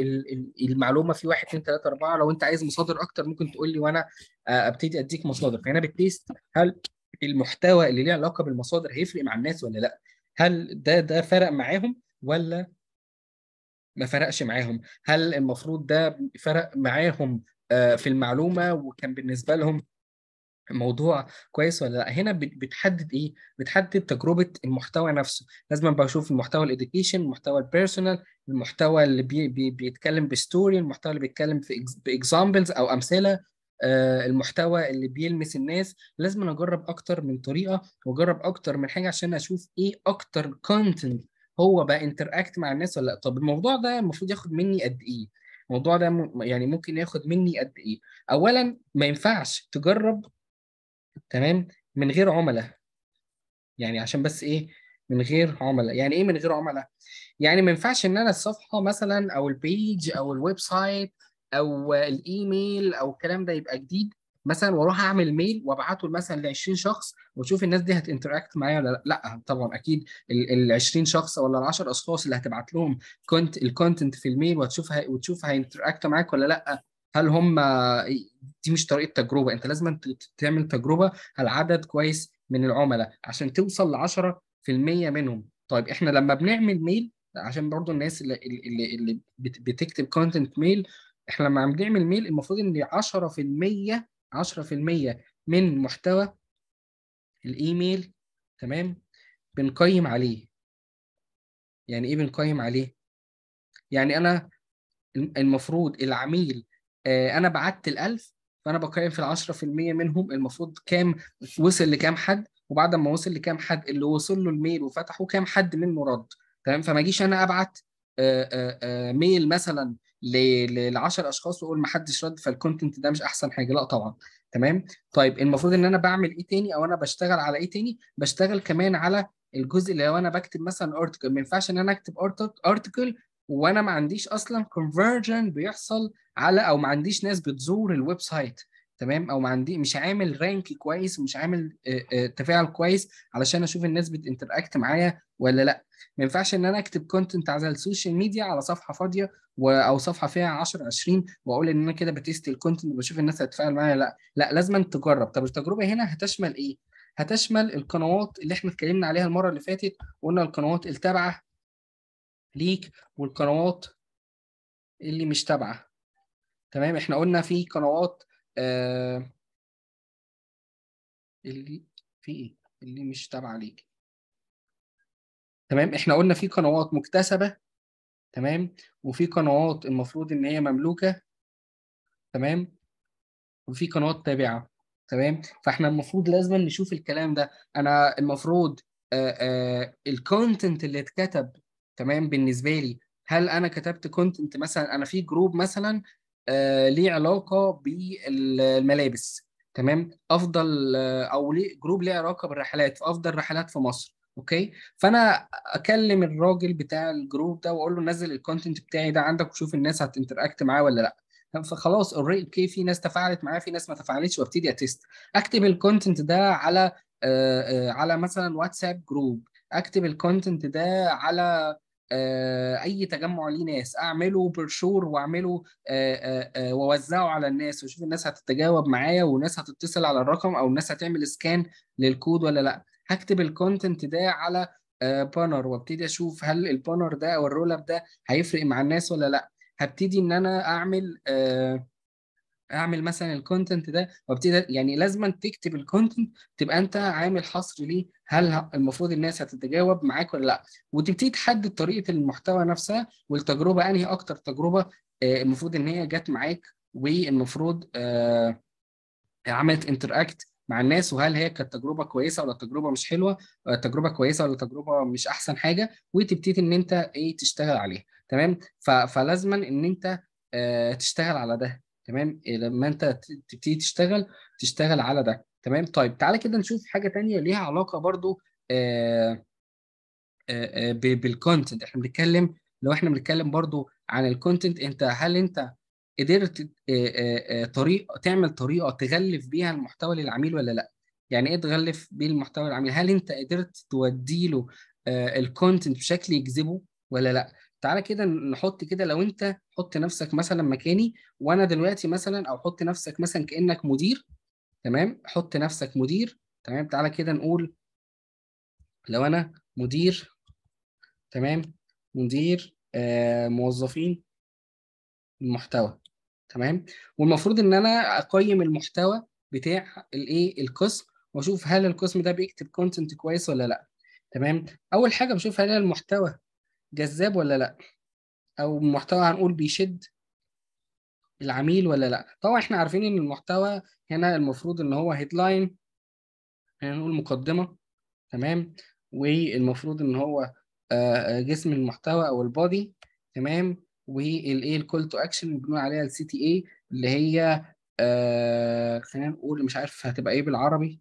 المعلومه في 1 2 3 4 لو انت عايز مصادر اكتر ممكن تقول لي وانا آه، ابتدي اديك مصادر فهنا بتست هل المحتوى اللي ليه علاقه بالمصادر هيفرق مع الناس ولا لا هل ده ده فرق معاهم ولا ما فرقش معاهم هل المفروض ده فرق معاهم آه، في المعلومه وكان بالنسبه لهم موضوع كويس ولا لا هنا بتحدد ايه بتحدد تجربه المحتوى نفسه لازم أبقى اشوف المحتوى الاديوكيشن المحتوى البيرسونال المحتوى اللي بي بي بيتكلم بستوري المحتوى اللي بيتكلم في باكزامبلز او امثله آه، المحتوى اللي بيلمس الناس لازم اجرب اكتر من طريقه واجرب اكتر من حاجه عشان اشوف ايه اكتر كونتنت هو بقى انتراكت مع الناس ولا لا طب الموضوع ده المفروض ياخد مني قد ايه الموضوع ده يعني ممكن ياخد مني قد ايه اولا ما ينفعش تجرب تمام من غير عملاء يعني عشان بس ايه من غير عملاء يعني ايه من غير عملاء يعني ما ينفعش ان انا الصفحه مثلا او البيج او الويب سايت او الايميل او الكلام ده يبقى جديد مثلا واروح اعمل ميل وابعته مثلا ل 20 شخص واشوف الناس دي هتنتراكت معايا ولا لا لا طبعا اكيد ال 20 شخص ولا ال 10 اشخاص اللي هتبعت لهم كنت الكونتنت في الميل وتشوف وتشوف هينتراكت معاك ولا لا هل هم دي مش طريقه تجربه انت لازم تعمل تجربه على عدد كويس من العملاء عشان توصل ل 10% منهم طيب احنا لما بنعمل ميل عشان برضو الناس اللي, اللي, اللي بتكتب كونتنت ميل احنا لما بنعمل ميل المفروض ان 10% 10% من محتوى الايميل تمام بنقيم عليه يعني ايه بنقيم عليه يعني انا المفروض العميل آه، انا بعت ال1000 فانا بقيم في ال 10% منهم المفروض كام وصل لكام حد وبعد ما وصل لكام حد اللي وصل له الميل وفتحه كام حد منه رد تمام فما اجيش انا ابعت آه، آه، ميل مثلا لل 10 اشخاص واقول ما حدش رد فالكونتنت ده مش احسن حاجه لا طبعا تمام طيب المفروض ان انا بعمل ايه تاني او انا بشتغل على ايه تاني بشتغل كمان على الجزء اللي لو انا بكتب مثلا ارتكل ما ينفعش ان انا اكتب ارتكل وانا ما عنديش اصلا كونفرجن بيحصل على او ما عنديش ناس بتزور الويب سايت تمام او ما عندي مش عامل رانك كويس ومش عامل آه، آه، تفاعل كويس علشان اشوف الناس بتنتراكت معايا ولا لا ما ينفعش ان انا اكتب كونتنت على السوشيال ميديا على صفحه فاضيه او صفحه فيها 10 20 واقول ان انا كده بتست الكونتنت وبشوف الناس هتتفاعل معايا لا لا لازم تجرب طب التجربه هنا هتشمل ايه هتشمل القنوات اللي احنا اتكلمنا عليها المره اللي فاتت وقلنا القنوات التابعه ليك والقنوات اللي مش تابعه تمام احنا قلنا في قنوات آه، اللي في ايه اللي مش تابعه ليك تمام احنا قلنا في قنوات مكتسبه تمام وفي قنوات المفروض ان هي مملوكه تمام وفي قنوات تابعه تمام فاحنا المفروض لازم نشوف الكلام ده انا المفروض آه، آه، الكونتنت اللي اتكتب تمام بالنسبه لي هل انا كتبت كونتنت مثلا انا في جروب مثلا آه ليه علاقه بالملابس تمام افضل آه او ليه جروب ليه علاقه بالرحلات في افضل رحلات في مصر اوكي فانا اكلم الراجل بتاع الجروب ده واقول له نزل الكونتنت بتاعي ده عندك وشوف الناس هتنتراكت معاه ولا لا فخلاص اوريدي اوكي في ناس تفاعلت معاه في ناس ما تفاعلتش وابتدي اتست اكتب الكونتنت ده على آه آه على مثلا واتساب جروب اكتب الكونتنت ده على آه، اي تجمع ليه ناس اعمله برشور واعمله آه، آه، ووزعه على الناس واشوف الناس هتتجاوب معايا والناس هتتصل على الرقم او الناس هتعمل سكان للكود ولا لا هكتب الكونتنت ده على بانر وابتدي اشوف هل البانر ده او الرول اب ده هيفرق مع الناس ولا لا هبتدي ان انا اعمل آه اعمل مثلا الكونتنت ده وابتدي يعني لازم تكتب الكونتنت تبقى انت عامل حصر ليه هل المفروض الناس هتتجاوب معاك ولا لا وتبتدي تحدد طريقه المحتوى نفسها والتجربه انهي اكتر تجربه آه، المفروض ان هي جت معاك والمفروض آه، عملت انتراكت مع الناس وهل هي كانت تجربه كويسه ولا تجربه مش حلوه آه، تجربه كويسه ولا تجربه مش احسن حاجه وتبتدي ان انت ايه تشتغل عليها تمام فلازما ان انت تشتغل على ده تمام إيه، لما انت تبتدي تشتغل تشتغل على ده تمام طيب تعالى كده نشوف حاجه ثانيه ليها علاقه برضو آآ آآ بالكونتنت احنا بنتكلم لو احنا بنتكلم برضو عن الكونتنت انت هل انت قدرت آه، آه، آه، طريقه تعمل طريقه تغلف بيها المحتوى للعميل ولا لا يعني ايه تغلف بيه المحتوى للعميل هل انت قدرت تودي له الكونتنت بشكل يجذبه ولا لا تعالى كده نحط كده لو انت حط نفسك مثلا مكاني وانا دلوقتي مثلا او حط نفسك مثلا كانك مدير تمام حط نفسك مدير تمام تعالى كده نقول لو انا مدير تمام مدير آه موظفين المحتوى تمام والمفروض ان انا اقيم المحتوى بتاع الايه القسم واشوف هل القسم ده بيكتب كونتنت كويس ولا لا تمام اول حاجه بشوف هل المحتوى جذاب ولا لا او محتوى هنقول بيشد العميل ولا لا طبعا احنا عارفين ان المحتوى هنا المفروض ان هو هيدلاين هنقول مقدمه تمام والمفروض ان هو آه، آه، جسم المحتوى او البادي تمام والايه الكول تو اكشن بنقول عليها السي تي اي اللي هي آه، خلينا نقول مش عارف هتبقى ايه بالعربي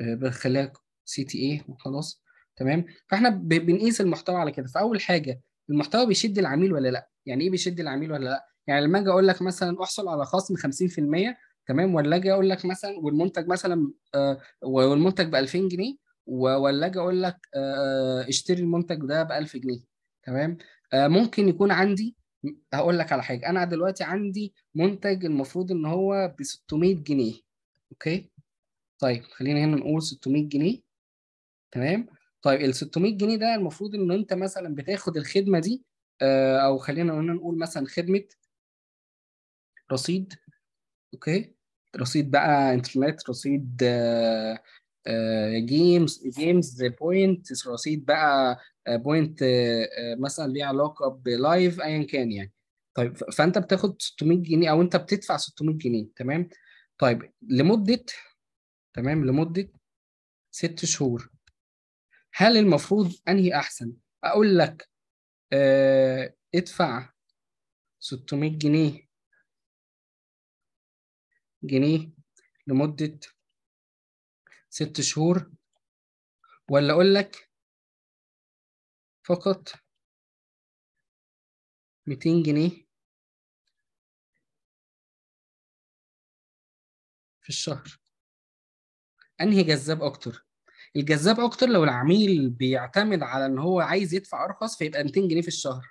بخليها سي تي اي وخلاص تمام فاحنا بنقيس المحتوى على كده فاول حاجه المحتوى بيشد العميل ولا لا يعني ايه بيشد العميل ولا لا يعني لما اجي اقول لك مثلا احصل على خصم 50% تمام ولا اجي اقول لك مثلا والمنتج مثلا آه والمنتج ب 2000 جنيه ولا اجي اقول لك آه, آه، اشتري المنتج ده ب 1000 جنيه تمام آه ممكن يكون عندي هقول لك على حاجه انا دلوقتي عندي منتج المفروض ان هو ب 600 جنيه اوكي طيب خلينا هنا نقول 600 جنيه تمام طيب ال 600 جنيه ده المفروض ان انت مثلا بتاخد الخدمه دي آه، او خلينا قلنا نقول مثلا خدمه رصيد اوكي رصيد بقى انترنت رصيد جيمز جيمز بوينت رصيد بقى بوينت آه، آه، مثلا ليه علاقه بلايف ايا كان يعني طيب فانت بتاخد 600 جنيه او انت بتدفع 600 جنيه تمام طيب لمده تمام لمده ست شهور هل المفروض انهي احسن اقول لك اه ادفع 600 جنيه جنيه لمدة ست شهور ولا أقول لك فقط 200 جنيه في الشهر أنهي جذاب أكتر الجذاب اكتر لو العميل بيعتمد على ان هو عايز يدفع ارخص فيبقى 200 جنيه في الشهر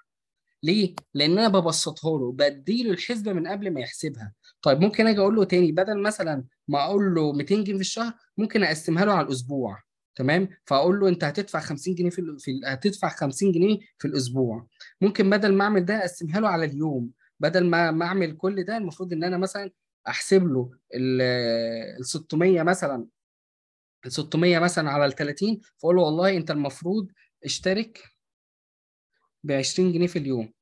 ليه؟ لان انا ببسطها له بديله الحسبه من قبل ما يحسبها طيب ممكن اجي اقول له تاني بدل مثلا ما اقول له 200 جنيه في الشهر ممكن اقسمها له على الاسبوع تمام فاقول له انت هتدفع 50 جنيه في, ال... في ال... هتدفع 50 جنيه في الاسبوع ممكن بدل ما اعمل ده اقسمها له على اليوم بدل ما ما اعمل كل ده المفروض ان انا مثلا احسب له ال 600 مثلا 600 مثلا على ال 30 فاقول له والله انت المفروض اشترك ب 20 جنيه في اليوم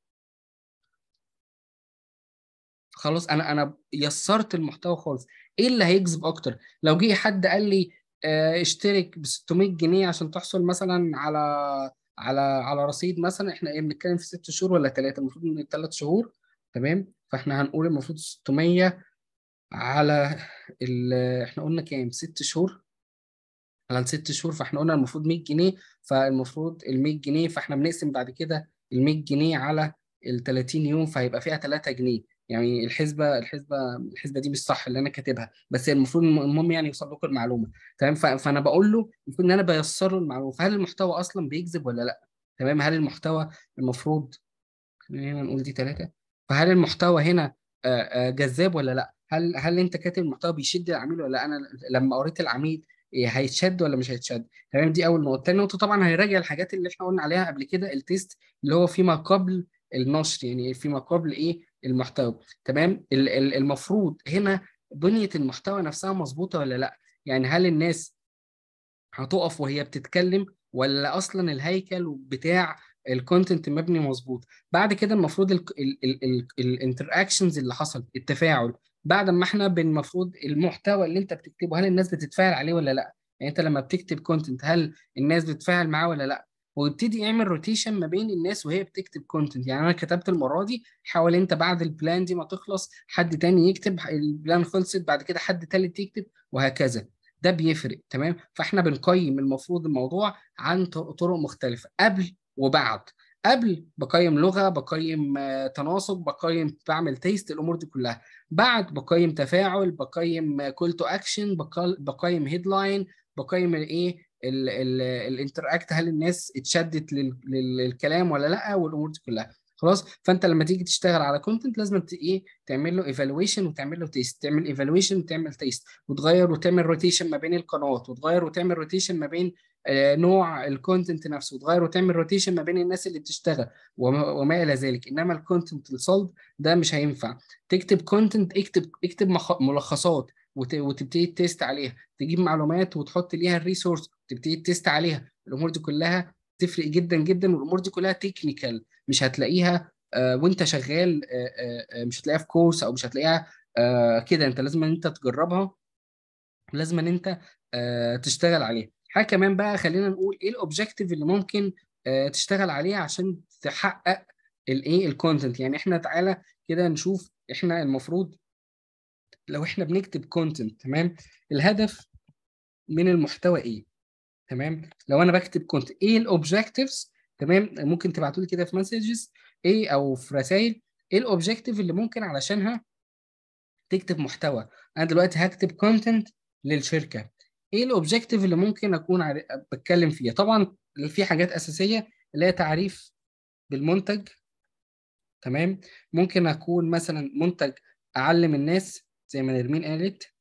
خلاص انا انا يسرت المحتوى خالص ايه اللي هيجذب اكتر لو جه حد قال لي آه، اشترك ب 600 جنيه عشان تحصل مثلا على على على رصيد مثلا احنا ايه بنتكلم في ست شهور ولا ثلاثه المفروض ان ثلاث شهور تمام فاحنا هنقول المفروض 600 على ال... احنا قلنا كام ست شهور على ست شهور فاحنا قلنا المفروض 100 جنيه فالمفروض ال 100 جنيه فاحنا بنقسم بعد كده ال 100 جنيه على ال 30 يوم فهيبقى فيها 3 جنيه يعني الحسبه الحسبه الحسبه دي مش صح اللي انا كاتبها بس المفروض المهم يعني يوصل لكم المعلومه تمام فانا بقول له المفروض ان انا بيسر له المعلومه فهل المحتوى اصلا بيكذب ولا لا تمام هل المحتوى المفروض خلينا هنا نقول دي ثلاثه فهل المحتوى هنا جذاب ولا لا هل هل انت كاتب المحتوى بيشد العميل ولا انا لما قريت العميل إيه، هيتشد ولا مش هيتشد تمام دي اول نقطه ثاني نقطه طبعا هيراجع الحاجات اللي احنا قلنا عليها قبل كده التيست اللي هو فيما قبل النشر يعني فيما قبل ايه المحتوى تمام المفروض هنا بنيه المحتوى نفسها مظبوطه ولا لا يعني هل الناس هتقف وهي بتتكلم ولا اصلا الهيكل بتاع الكونتنت مبني مظبوط بعد كده المفروض الانتراكشنز اللي حصلت التفاعل بعد ما احنا بالمفروض المحتوى اللي انت بتكتبه هل الناس بتتفاعل عليه ولا لا يعني انت لما بتكتب كونتنت هل الناس بتتفاعل معاه ولا لا وابتدي اعمل روتيشن ما بين الناس وهي بتكتب كونتنت يعني انا كتبت المره دي حاول انت بعد البلان دي ما تخلص حد تاني يكتب البلان خلصت بعد كده حد تالت يكتب وهكذا ده بيفرق تمام فاحنا بنقيم المفروض الموضوع عن طرق مختلفه قبل وبعد قبل بقيم لغه بقيم آه، تناسق بقيم بعمل تيست الامور دي كلها بعد بقيم تفاعل بقيم كول تو اكشن بقيم هيدلاين بقيم الايه الانتراكت هل الناس اتشدت للكلام ولا لا والامور دي كلها خلاص فانت لما تيجي تشتغل على كونتنت لازم ايه تعمل له ايفالويشن وتعمل له تيست تعمل ايفالويشن وتعمل تيست وتغير وتعمل روتيشن ما بين القنوات وتغير وتعمل روتيشن ما بين آه، نوع الكونتنت نفسه وتغير وتعمل روتيشن ما بين الناس اللي بتشتغل وما الى ذلك انما الكونتنت الصلب ده مش هينفع تكتب كونتنت اكتب اكتب ملخصات وتبتدي تيست عليها تجيب معلومات وتحط ليها الريسورس وتبتدي تيست عليها الامور دي كلها تفرق جدا جدا والامور دي كلها تكنيكال مش هتلاقيها آه، وانت شغال آه، آه، مش هتلاقيها في كورس او مش هتلاقيها كده انت لازم ان انت تجربها لازم ان انت تشتغل عليها حاجه كمان بقى خلينا نقول ايه الاوبجكتيف اللي ممكن تشتغل عليه عشان تحقق الايه الكونتنت يعني احنا تعالى كده نشوف احنا المفروض لو احنا بنكتب كونتنت تمام الهدف من المحتوى ايه تمام لو انا بكتب كونتنت ايه الاوبجكتيفز تمام ممكن تبعتوا لي كده في مسجز ايه او في رسائل ايه الاوبجيكتيف اللي ممكن علشانها تكتب محتوى انا دلوقتي هكتب كونتنت للشركه ايه الاوبجيكتيف اللي ممكن اكون بتكلم فيها طبعا في حاجات اساسيه اللي هي تعريف بالمنتج تمام ممكن اكون مثلا منتج اعلم الناس زي ما نرمين قالت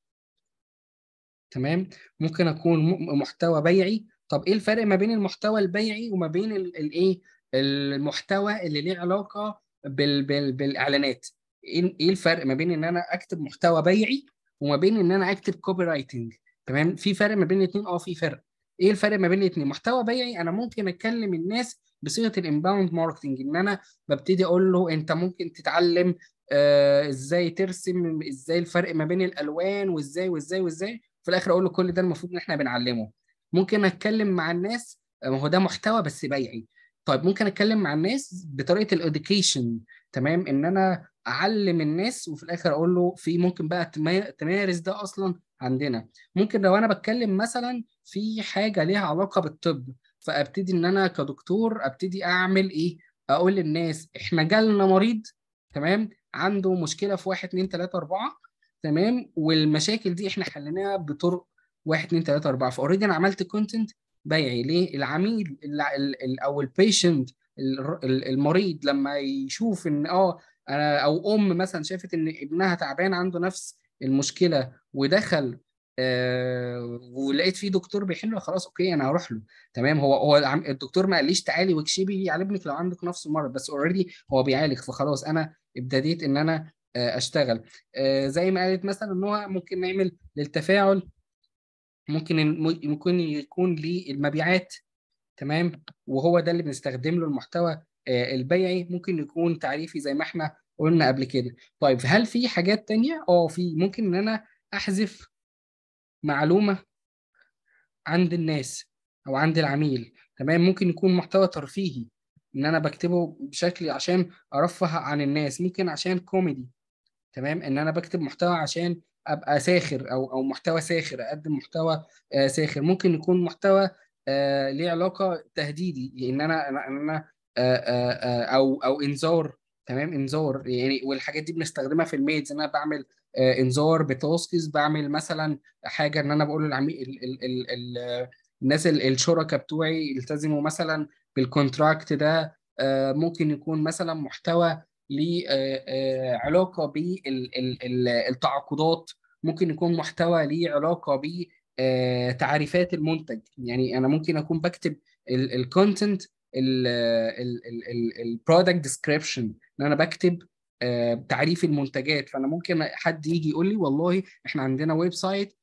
تمام ممكن اكون محتوى بيعي طب ايه الفرق ما بين المحتوى البيعي وما بين الايه المحتوى اللي ليه علاقه بال بال بالاعلانات إيه-, ايه الفرق ما بين ان انا اكتب محتوى بيعي وما بين ان انا اكتب كوبي رايتنج تمام في فرق ما بين الاثنين اه في فرق ايه الفرق ما بين الاثنين محتوى بيعي انا ممكن اكلم الناس بصيغه الانباوند ماركتنج ان انا ببتدي اقول له انت ممكن تتعلم آه ازاي ترسم ازاي الفرق ما بين الالوان وازاي وازاي وازاي في الاخر اقول له كل ده المفروض ان احنا بنعلمه ممكن اتكلم مع الناس آه، ما هو ده محتوى بس بيعي طيب ممكن اتكلم مع الناس بطريقه الاديوكيشن تمام ان انا اعلم الناس وفي الاخر اقول له في ممكن بقى تمارس ده اصلا عندنا ممكن لو انا بتكلم مثلا في حاجه ليها علاقه بالطب فابتدي ان انا كدكتور ابتدي اعمل ايه اقول للناس احنا جالنا مريض تمام عنده مشكله في 1 2 3 4 تمام والمشاكل دي احنا حليناها بطرق 1 2 3 4 فاوريدي انا عملت كونتنت بيعي ليه العميل او البيشنت المريض لما يشوف ان اه انا او ام مثلا شافت ان ابنها تعبان عنده نفس المشكله ودخل آه ولقيت فيه دكتور بيحله خلاص اوكي انا هروح له تمام هو هو الدكتور ما قاليش تعالي واكشبي على ابنك لو عندك نفس المرض بس اوريدي هو بيعالج فخلاص انا ابتديت ان انا آه، اشتغل آه زي ما قالت مثلا ان هو ممكن نعمل للتفاعل ممكن ممكن يكون للمبيعات تمام وهو ده اللي بنستخدم له المحتوى آه، البيعي ممكن يكون تعريفي زي ما احنا قلنا قبل كده طيب هل في حاجات تانية اه في ممكن ان انا احذف معلومه عند الناس او عند العميل تمام ممكن يكون محتوى ترفيهي ان انا بكتبه بشكل عشان ارفه عن الناس ممكن عشان كوميدي تمام ان انا بكتب محتوى عشان ابقى ساخر او او محتوى ساخر اقدم محتوى آه، ساخر ممكن يكون محتوى آه، ليه علاقه تهديدي ان انا انا انا آه، او او انذار تمام انذار يعني والحاجات دي بنستخدمها في الميدز ان انا بعمل انذار بتاسكس بعمل مثلا حاجه ان انا بقول للعميل الناس الشركاء بتوعي يلتزموا مثلا بالكونتراكت ده ممكن يكون مثلا محتوى ليه آه، آه، علاقه بالتعاقدات ممكن يكون محتوى ليه علاقه بتعريفات آه، المنتج يعني انا ممكن اكون بكتب الكونتنت البرودكت ديسكريبشن ان انا بكتب تعريف المنتجات فانا ممكن حد يجي يقول لي والله احنا عندنا ويب سايت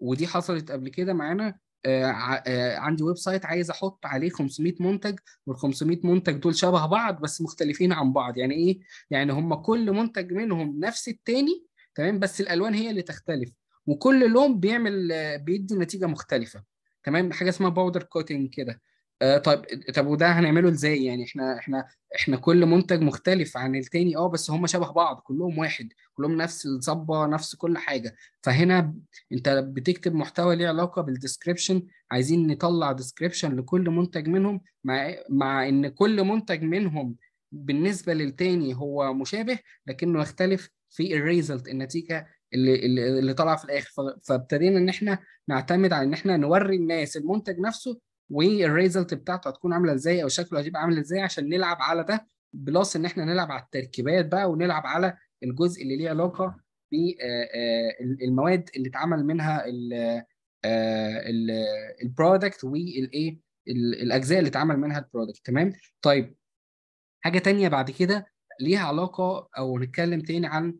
ودي حصلت قبل كده معانا آه، آه، عندي ويب سايت عايز احط عليه 500 منتج وال 500 منتج دول شبه بعض بس مختلفين عن بعض يعني ايه يعني هم كل منتج منهم نفس التاني تمام بس الالوان هي اللي تختلف وكل لون بيعمل آه، بيدي نتيجه مختلفه تمام حاجه اسمها باودر كوتنج كده آه، طيب طب طب وده هنعمله ازاي يعني احنا احنا احنا كل منتج مختلف عن التاني اه بس هم شبه بعض كلهم واحد كلهم نفس الظبه نفس كل حاجه فهنا انت بتكتب محتوى ليه علاقه بالديسكريبشن عايزين نطلع ديسكريبشن لكل منتج منهم مع مع ان كل منتج منهم بالنسبه للتاني هو مشابه لكنه يختلف في الريزلت النتيجه اللي اللي, اللي طالعه في الاخر فابتدينا ان احنا نعتمد على ان احنا نوري الناس المنتج نفسه والريزلت بتاعته هتكون عامله ازاي او شكله هيبقى عامل ازاي عشان نلعب على ده بلس ان احنا نلعب على التركيبات بقى ونلعب على الجزء اللي ليه علاقه بالمواد آه، آه، اللي اتعمل منها البرودكت آه، والايه الاجزاء اللي اتعمل منها البرودكت تمام طيب حاجه ثانيه بعد كده ليها علاقه او نتكلم تاني عن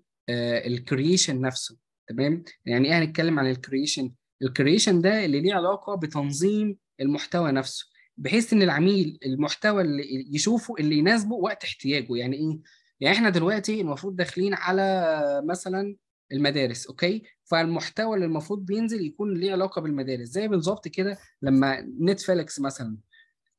الكرييشن نفسه تمام يعني ايه هنتكلم عن الكرييشن الكرييشن ده اللي ليه علاقه بتنظيم المحتوى نفسه بحيث ان العميل المحتوى اللي يشوفه اللي يناسبه وقت احتياجه يعني ايه يعني احنا دلوقتي المفروض داخلين على مثلا المدارس اوكي فالمحتوى اللي المفروض بينزل يكون ليه علاقه بالمدارس زي بالظبط كده لما نتفليكس مثلا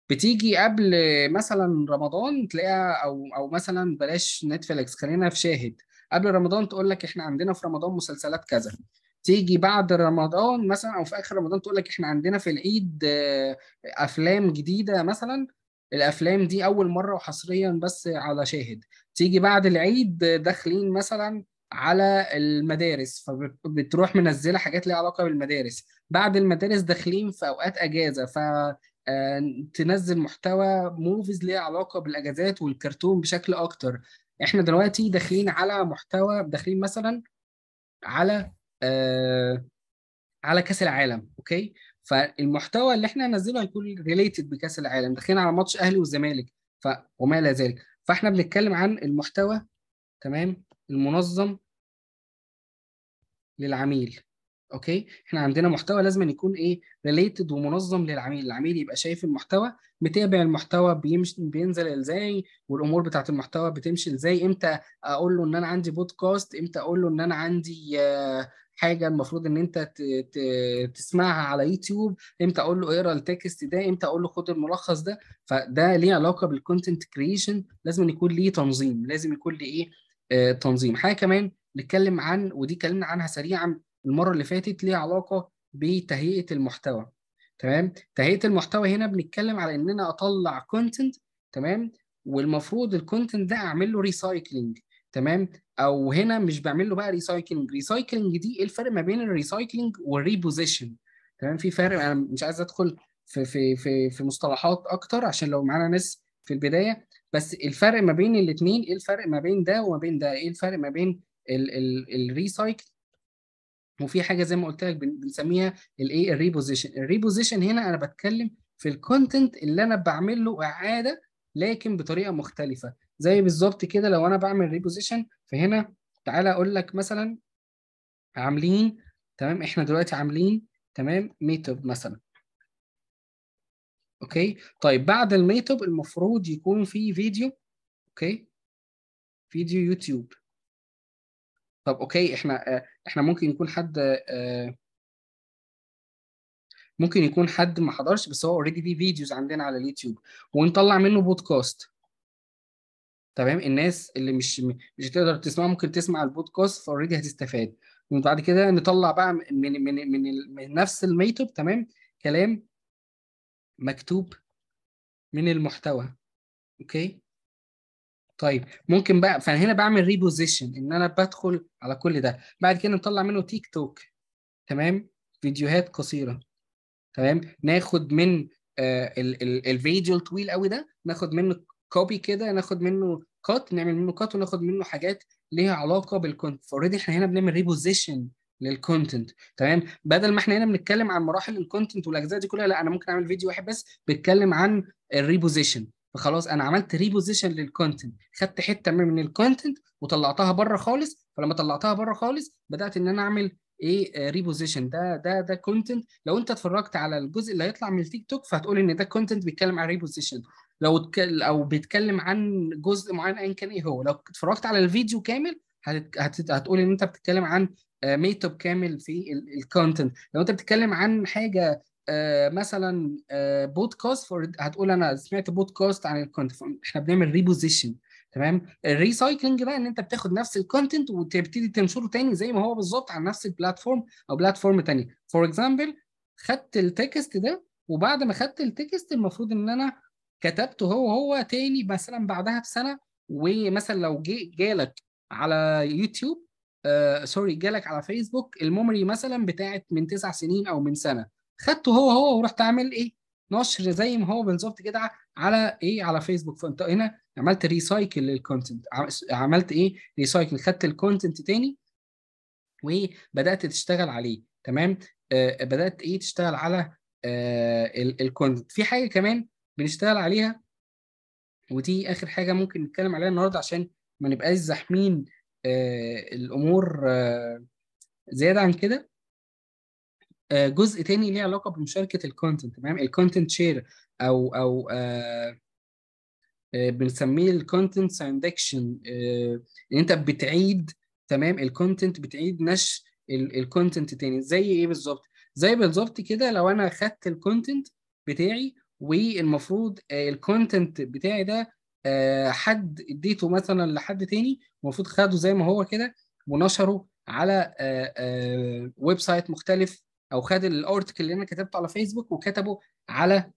بتيجي قبل مثلا رمضان تلاقيها او او مثلا بلاش نتفليكس خلينا في شاهد قبل رمضان تقول لك احنا عندنا في رمضان مسلسلات كذا تيجي بعد رمضان مثلا او في اخر رمضان تقول لك احنا عندنا في العيد آه، افلام جديده مثلا الافلام دي اول مره وحصريا بس على شاهد تيجي بعد العيد داخلين مثلا على المدارس فبتروح منزله حاجات ليها علاقه بالمدارس بعد المدارس داخلين في اوقات اجازه ف آه، تنزل محتوى موفيز ليها علاقه بالاجازات والكرتون بشكل اكتر احنا دلوقتي داخلين على محتوى داخلين مثلا على آه، على كاس العالم اوكي فالمحتوى اللي احنا هننزله هيكون ريليتد بكاس العالم داخلين على ماتش اهلي والزمالك ف وما الى ذلك فاحنا بنتكلم عن المحتوى تمام المنظم للعميل اوكي احنا عندنا محتوى لازم يكون ايه ريليتد ومنظم للعميل العميل يبقى شايف المحتوى متابع المحتوى بيمشي بينزل ازاي والامور بتاعه المحتوى بتمشي ازاي امتى اقول له ان انا عندي بودكاست امتى اقول له ان انا عندي آه، حاجه المفروض ان انت تسمعها على يوتيوب امتى اقول له اقرا إيه التكست ده امتى اقول له خد الملخص ده فده ليه علاقه بالكونتنت كريشن لازم يكون ليه تنظيم لازم يكون ليه ايه آه، تنظيم حاجه كمان نتكلم عن ودي اتكلمنا عنها سريعا المره اللي فاتت ليها علاقه بتهيئه المحتوى تمام تهيئه المحتوى هنا بنتكلم على ان انا اطلع كونتنت تمام والمفروض الكونتنت ده اعمل له ريسايكلينج تمام او هنا مش بعمل له بقى ريسايكلينج ريسايكلينج دي ايه الفرق ما بين الريسايكلينج والريبوزيشن تمام في فرق انا مش عايز ادخل في في في في مصطلحات اكتر عشان لو معانا ناس في البدايه بس الفرق ما بين الاثنين ايه الفرق ما بين ده وما بين ده ايه الفرق ما بين الريسايكل وفي حاجه زي ما قلت لك بنسميها الايه الريبوزيشن الريبوزيشن هنا انا بتكلم في الكونتنت اللي انا بعمل له اعاده لكن بطريقه مختلفه زي بالظبط كده لو انا بعمل ريبوزيشن فهنا تعالى اقول لك مثلا عاملين تمام احنا دلوقتي عاملين تمام ميتوب مثلا اوكي طيب بعد الميتوب المفروض يكون في فيديو اوكي فيديو يوتيوب طب اوكي احنا آه، احنا ممكن يكون حد آه، ممكن يكون حد ما حضرش بس هو اوريدي في فيديوز عندنا على اليوتيوب ونطلع منه بودكاست تمام الناس اللي مش مش هتقدر تسمع ممكن تسمع البودكاست فاوريدي هتستفاد وبعد كده نطلع بقى من من من, من نفس الميتوب تمام كلام مكتوب من المحتوى اوكي طيب ممكن بقى فانا هنا بعمل ريبوزيشن ان انا بدخل على كل ده بعد كده نطلع منه تيك توك تمام فيديوهات قصيره تمام ناخد من آه الفيديو الطويل قوي ده ناخد منه كوبي كده ناخد منه كات نعمل منه كات وناخد منه حاجات ليها علاقه بالكونت فاوريدي احنا هنا بنعمل ريبوزيشن للكونتنت تمام بدل ما احنا هنا بنتكلم عن مراحل الكونتنت والاجزاء دي كلها لا انا ممكن اعمل فيديو واحد بس بيتكلم عن الريبوزيشن فخلاص انا عملت ريبوزيشن للكونتنت خدت حته من الكونتنت وطلعتها بره خالص فلما طلعتها بره خالص بدات ان انا اعمل ايه ريبوزيشن آه، ده ده ده كونتنت لو انت اتفرجت على الجزء اللي هيطلع من التيك توك فهتقول ان ده كونتنت بيتكلم عن ريبوزيشن لو او بيتكلم عن جزء معين ايا كان ايه هو لو اتفرجت على الفيديو كامل هت... هت... هتقول ان انت بتتكلم عن ميت آه، اب كامل في الكونتنت لو انت بتتكلم عن حاجه آه، مثلا بودكاست آه، هتقول انا سمعت بودكاست عن الكونتنت احنا بنعمل ريبوزيشن تمام الريسايكلنج بقى ان انت بتاخد نفس الكونتنت وتبتدي تنشره تاني زي ما هو بالظبط على نفس البلاتفورم او بلاتفورم تانية فور اكزامبل خدت التكست ده وبعد ما خدت التكست المفروض ان انا كتبته هو هو تاني مثلا بعدها بسنه ومثلا لو جه جالك على يوتيوب آه سوري جالك على فيسبوك الميموري مثلا بتاعت من تسع سنين او من سنه خدته هو هو ورحت عامل ايه نشر زي ما هو بالظبط كده على ايه على فيسبوك فانت هنا عملت ريسايكل للكونتنت عملت ايه ريسايكل خدت الكونتنت تاني وبدات تشتغل عليه تمام آه بدات ايه تشتغل على آه الكونتنت في حاجه كمان بنشتغل عليها ودي اخر حاجه ممكن نتكلم عليها النهارده عشان ما نبقاش زاحمين آه، الامور آه، زياده عن كده آه، جزء تاني ليه علاقه بمشاركه الكونتنت تمام الكونتنت شير او او بنسميه الكونتنت سندكشن ان انت بتعيد تمام الكونتنت بتعيد نشر الكونتنت تاني زي ايه بالظبط زي بالظبط كده لو انا خدت الكونتنت بتاعي والمفروض آه، الكونتنت بتاعي ده آه، حد اديته مثلا لحد تاني المفروض خده زي ما هو كده ونشره على ويب آه، سايت مختلف او خد الارتكل اللي انا كتبته على فيسبوك وكتبه على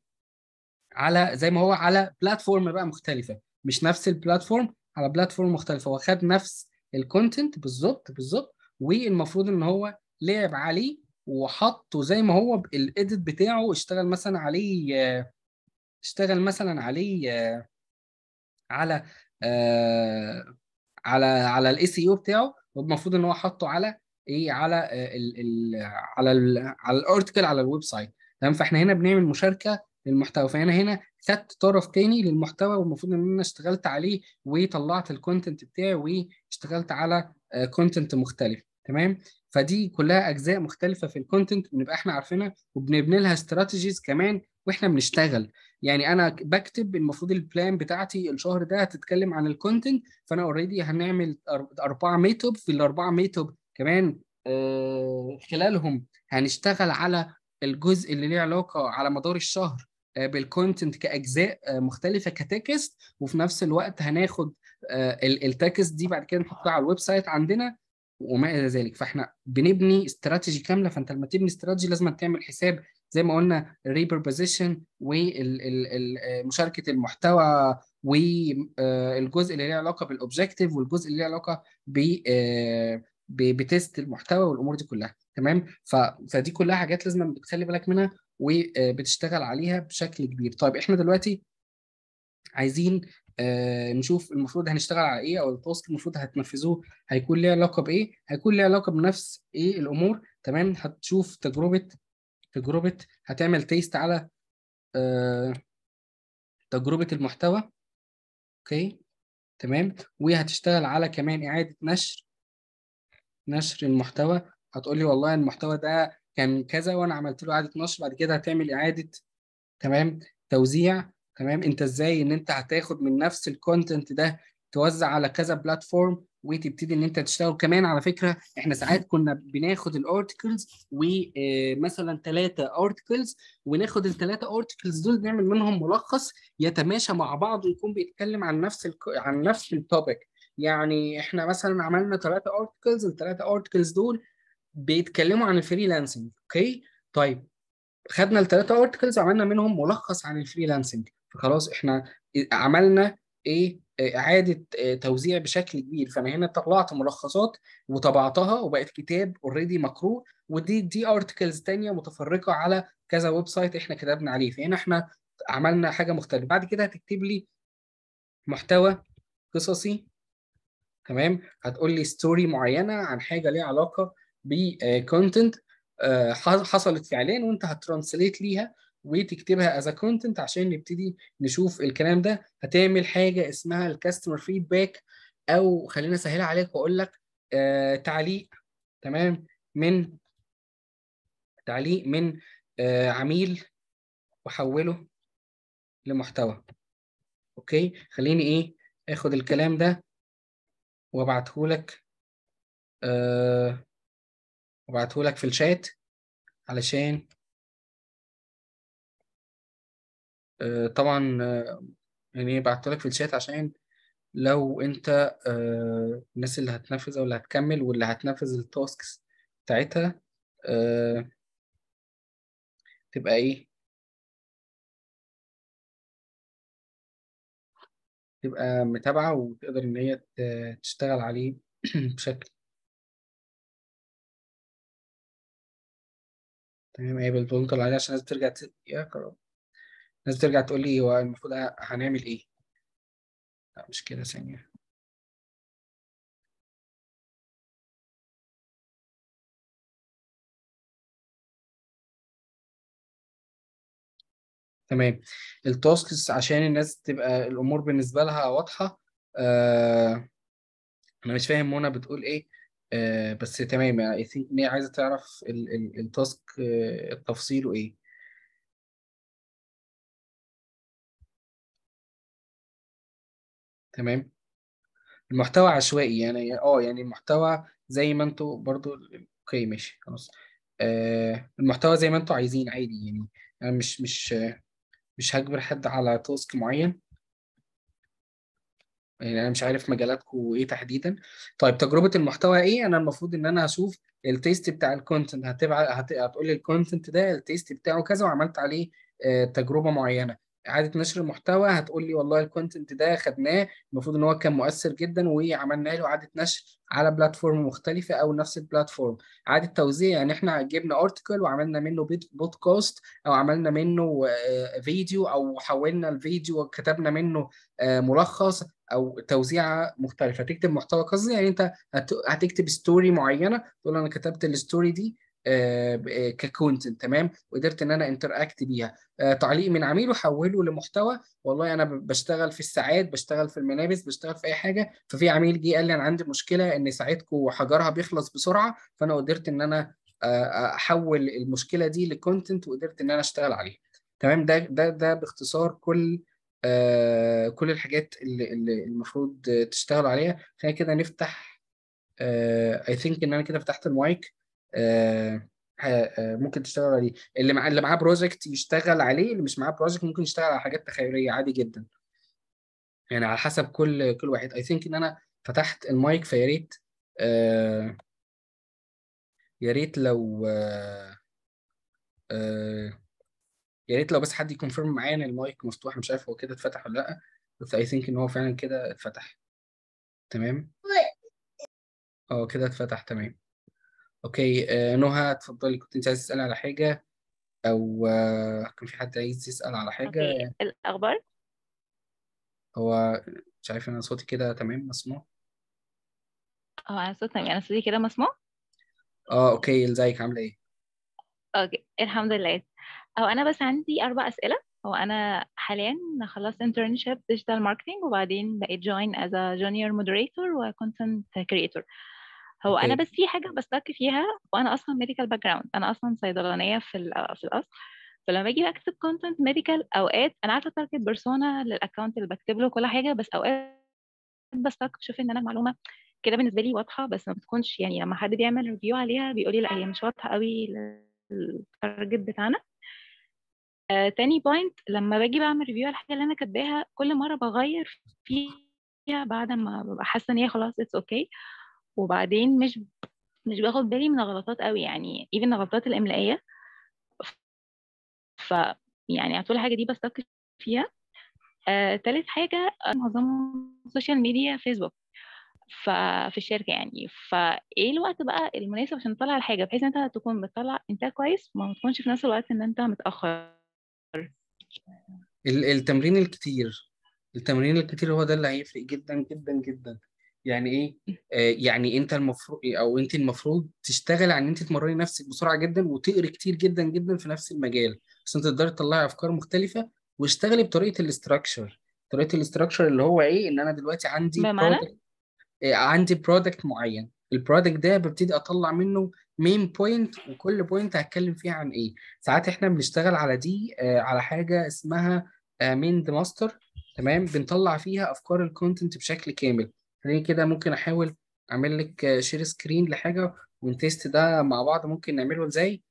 على زي ما هو على بلاتفورم بقى مختلفه مش نفس البلاتفورم على بلاتفورم مختلفه هو خد نفس الكونتنت بالظبط بالظبط والمفروض ان هو لعب عليه وحطه زي ما هو الايديت بتاعه اشتغل مثلا عليه اشتغل مثلا عليه على آه، على على الاي سي يو بتاعه والمفروض ان هو حطه على ايه على الـ آه، الـ على الـ على الارتكل على الويب سايت تمام فاحنا هنا بنعمل مشاركه للمحتوى فانا هنا خدت طرف تاني للمحتوى والمفروض ان انا اشتغلت عليه وطلعت الكونتنت بتاعي واشتغلت على كونتنت آه، مختلف تمام فدي كلها اجزاء مختلفه في الكونتنت بنبقى احنا عارفينها وبنبني لها استراتيجيز كمان واحنا بنشتغل يعني انا بكتب المفروض البلان بتاعتي الشهر ده هتتكلم عن الكونتنت فانا اوريدي هنعمل اربعه ميتوب في الاربعه ميتوب كمان آه، خلالهم هنشتغل على الجزء اللي ليه علاقه على مدار الشهر آه، بالكونتنت كاجزاء آه، مختلفه كتكست وفي نفس الوقت هناخد التكست دي بعد كده نحطها على الويب سايت عندنا وما الى ذلك فاحنا بنبني استراتيجي كامله فانت لما تبني استراتيجي لازم تعمل حساب زي ما قلنا ريبربوزيشن ومشاركه آه، المحتوى آه، والجزء اللي له علاقه بالاوبجيكتيف والجزء اللي له علاقه ب آه، بتست المحتوى والامور دي كلها تمام فدي كلها حاجات لازم بتخلي بالك منها وبتشتغل عليها بشكل كبير طيب احنا دلوقتي عايزين آه، نشوف المفروض هنشتغل على ايه او التاسك المفروض هتنفذوه هيكون ليه علاقه بايه هيكون ليه علاقه بنفس ايه الامور تمام هتشوف تجربه تجربه هتعمل تيست على آه، تجربه المحتوى اوكي تمام وهتشتغل على كمان اعاده نشر نشر المحتوى هتقول لي والله المحتوى ده كان كذا وانا عملت له اعاده نشر بعد كده هتعمل اعاده تمام توزيع تمام انت ازاي ان انت هتاخد من نفس الكونتنت ده توزع على كذا بلاتفورم وتبتدي ان انت تشتغل كمان على فكره احنا ساعات كنا بناخد الارتكلز ومثلا ثلاثه ارتكلز وناخد الثلاثه ارتكلز دول نعمل منهم ملخص يتماشى مع بعض ويكون بيتكلم عن نفس الك... عن نفس التوبيك يعني احنا مثلا عملنا ثلاثه ارتكلز الثلاثه ارتكلز دول بيتكلموا عن الفريلانسنج اوكي طيب خدنا الثلاثه ارتكلز عملنا منهم ملخص عن الفريلانسنج فخلاص احنا عملنا ايه اعاده آه، توزيع بشكل كبير فانا هنا طلعت ملخصات وطبعتها وبقت كتاب اوريدي مقروء ودي دي ارتكلز تانية متفرقه على كذا ويب سايت احنا كتبنا عليه فهنا احنا عملنا حاجه مختلفه بعد كده هتكتب لي محتوى قصصي تمام هتقول لي ستوري معينه عن حاجه ليها علاقه بكونتنت آه، آه، حصلت فعليا وانت هترانسليت ليها وتكتبها از كونتنت عشان نبتدي نشوف الكلام ده هتعمل حاجه اسمها الكاستمر فيدباك او خلينا اسهلها عليك واقول لك آه، تعليق تمام من تعليق من آه، عميل وحوله لمحتوى اوكي خليني ايه اخد الكلام ده وابعته لك آه وابعتهولك في الشات علشان آه، طبعا آه، يعني بعتهولك في الشات عشان لو انت آه، الناس اللي هتنفذ او اللي هتكمل واللي هتنفذ التاسكس بتاعتها تبقى ايه تبقى متابعة وتقدر إن هي تشتغل عليه بشكل تمام هي بتقول عليها عشان الناس بترجع ت... يا كرام الناس بترجع تقول لي هو المفروض هنعمل ايه لا مش كده ثانية تمام التاسكس عشان الناس تبقى الامور بالنسبه لها واضحه آه انا مش فاهم منى بتقول ايه آه، بس تمام يعني ان هي عايزه تعرف التاسك آه، التفصيل ايه تمام المحتوى عشوائي يعني اه يعني المحتوى زي ما انتوا برضو اوكي ماشي خلاص آه المحتوى زي ما انتوا عايزين عادي يعني انا مش مش مش هجبر حد على تاسك معين يعني انا مش عارف مجالاتكم ايه تحديدا طيب تجربه المحتوى ايه انا المفروض ان انا هشوف التيست بتاع الكونتنت هتبع هت... هتقول لي الكونتنت ده التيست بتاعه كذا وعملت عليه آه، تجربه معينه اعاده نشر المحتوى هتقول لي والله الكونتنت ده خدناه المفروض ان هو كان مؤثر جدا وعملنا له اعاده نشر على بلاتفورم مختلفه او نفس البلاتفورم اعاده توزيع يعني احنا جبنا ارتكل وعملنا منه بودكاست او عملنا منه فيديو آه، او حولنا الفيديو وكتبنا منه آه، ملخص او توزيعه مختلفه تكتب محتوى قصدي يعني انت هتكتب ستوري معينه تقول انا كتبت الستوري دي آه، آه، ككونتنت تمام وقدرت ان انا انتر اكت بيها آه، تعليق من عميل وحوله لمحتوى والله انا بشتغل في الساعات بشتغل في الملابس بشتغل في اي حاجه ففي عميل جه قال لي انا عندي مشكله ان ساعتكم حجرها بيخلص بسرعه فانا قدرت ان انا احول المشكله دي لكونتنت وقدرت ان انا اشتغل عليها تمام ده ده ده باختصار كل كل الحاجات اللي, المفروض تشتغل عليها خلينا كده نفتح اي ثينك ان انا كده فتحت المايك آه، آه، ممكن تشتغل عليه اللي معاه اللي معاه بروجكت يشتغل عليه اللي مش معاه بروجكت ممكن يشتغل على حاجات تخيليه عادي جدا يعني على حسب كل كل واحد اي ثينك ان انا فتحت المايك فيا ريت آه، يا ريت لو يا ريت لو بس حد يكونفيرم معايا ان المايك مفتوح مش عارف هو كده اتفتح ولا لا بس اي ثينك ان هو فعلا كده اتفتح تمام طيب. اه كده اتفتح تمام اوكي آه، نهى اتفضلي كنت انت عايز تسالي على حاجه او آه، كان في حد عايز يسال على حاجه أوكي. الاخبار هو مش عارف انا صوتي كده تمام مسموع اه انا صوتي تمام انا يعني صوتي كده مسموع اه اوكي ازيك عامله ايه اوكي الحمد لله او انا بس عندي اربع اسئله هو انا حاليا خلصت internship digital marketing وبعدين بقيت join as a junior moderator و content creator هو انا بس في حاجه بستك فيها وانا اصلا ميديكال باك جراوند انا اصلا صيدلانيه في في الاصل فلما باجي بكتب كونتنت ميديكال اوقات انا عارفه تارجت بيرسونا للاكونت اللي بكتب له كل حاجه بس اوقات بستك بشوف ان انا المعلومه كده بالنسبه لي واضحه بس ما بتكونش يعني لما حد بيعمل ريفيو عليها بيقول لي لا هي مش واضحه قوي للتارجت بتاعنا آه تاني بوينت لما باجي بعمل ريفيو على الحاجه اللي انا كاتباها كل مره بغير فيها بعد ما ببقى حاسه ان هي خلاص اتس اوكي okay. وبعدين مش مش باخد بالي من الغلطات قوي يعني even الغلطات الاملائيه ف يعني على طول الحاجه دي بستك فيها آه، تالت حاجه معظم السوشيال ميديا فيسبوك ففي الشركه يعني فايه الوقت بقى المناسب عشان تطلع الحاجه بحيث انت تكون بتطلع انتاج كويس وما تكونش في نفس الوقت ان انت متاخر التمرين الكتير التمرين الكتير هو ده اللي هيفرق جدا جدا جدا يعني ايه آه يعني انت المفروض او انت المفروض تشتغل على ان انت تمرني نفسك بسرعه جدا وتقري كتير جدا جدا في نفس المجال عشان تقدري تطلعي افكار مختلفه واشتغلي بطريقه الاستراكشر طريقه الاستراكشر اللي هو ايه ان انا دلوقتي عندي برودكت آه، عندي برودكت معين البرودكت ده ببتدي اطلع منه مين بوينت وكل بوينت هتكلم فيها عن ايه ساعات احنا بنشتغل على دي آه على حاجه اسمها مين آه، ماستر تمام بنطلع فيها افكار الكونتنت بشكل كامل ليه كده ممكن احاول اعمل لك شير سكرين لحاجه ونتيست ده مع بعض ممكن نعمله ازاي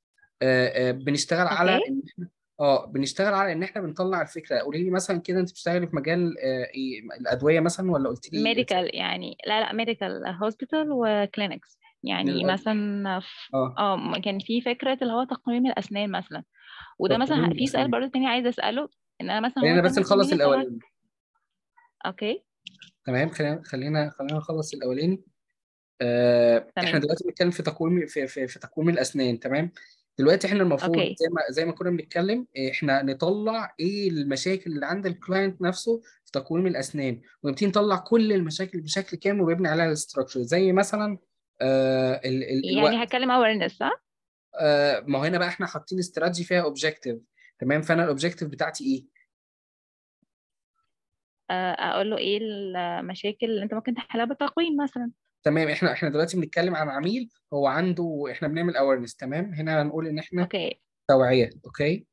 آه، آه، بنشتغل على ان احنا اه بنشتغل على ان احنا بنطلع الفكره قولي لي مثلا كده انت بتشتغلي في مجال آه، إيه، الادويه مثلا ولا قلت لي ميديكال يعني لا لا ميديكال هوسبيتال وكلينكس يعني مثلا اه كان في فكره اللي هو تقويم الاسنان مثلا وده مثلا في سؤال برضه تاني عايزه اساله ان انا مثلا خلينا بس نخلص الاولاني اوكي تمام خلينا خلينا خلينا نخلص الاولاني آه تمام. احنا دلوقتي بنتكلم في تقويم في في, في تقويم الاسنان تمام دلوقتي احنا المفروض أوكي. زي ما زي ما كنا بنتكلم احنا نطلع ايه المشاكل اللي عند الكلاينت نفسه في تقويم الاسنان ونبتدي نطلع كل المشاكل بشكل كامل ويبني عليها الاستراكشر زي مثلا آه ال ال يعني الوقت. هتكلم اويرنس صح؟ آه ما هو هنا بقى احنا حاطين استراتيجي فيها اوبجيكتيف تمام فانا الاوبجيكتيف بتاعتي ايه؟ آه، اقول له ايه المشاكل اللي انت ممكن تحلها بالتقويم مثلا تمام احنا احنا دلوقتي بنتكلم عن عميل هو عنده احنا بنعمل اويرنس تمام هنا هنقول ان احنا اوكي توعيه اوكي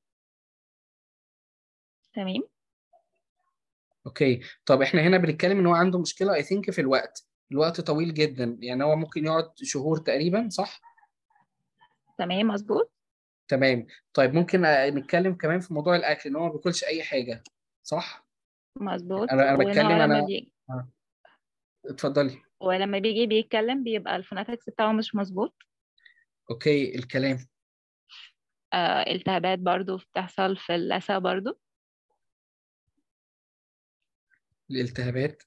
تمام اوكي طب احنا هنا بنتكلم ان هو عنده مشكله اي ثينك في الوقت الوقت طويل جدا يعني هو ممكن يقعد شهور تقريبا صح تمام مظبوط تمام طيب ممكن نتكلم كمان في موضوع الاكل ان هو ما بياكلش اي حاجه صح مظبوط انا بتكلم انا بيجي... آه. اتفضلي ولما بيجي بيتكلم بيبقى الفوناتكس بتاعه مش مظبوط اوكي الكلام آه التهابات برضو بتحصل في اللثة برضو الالتهابات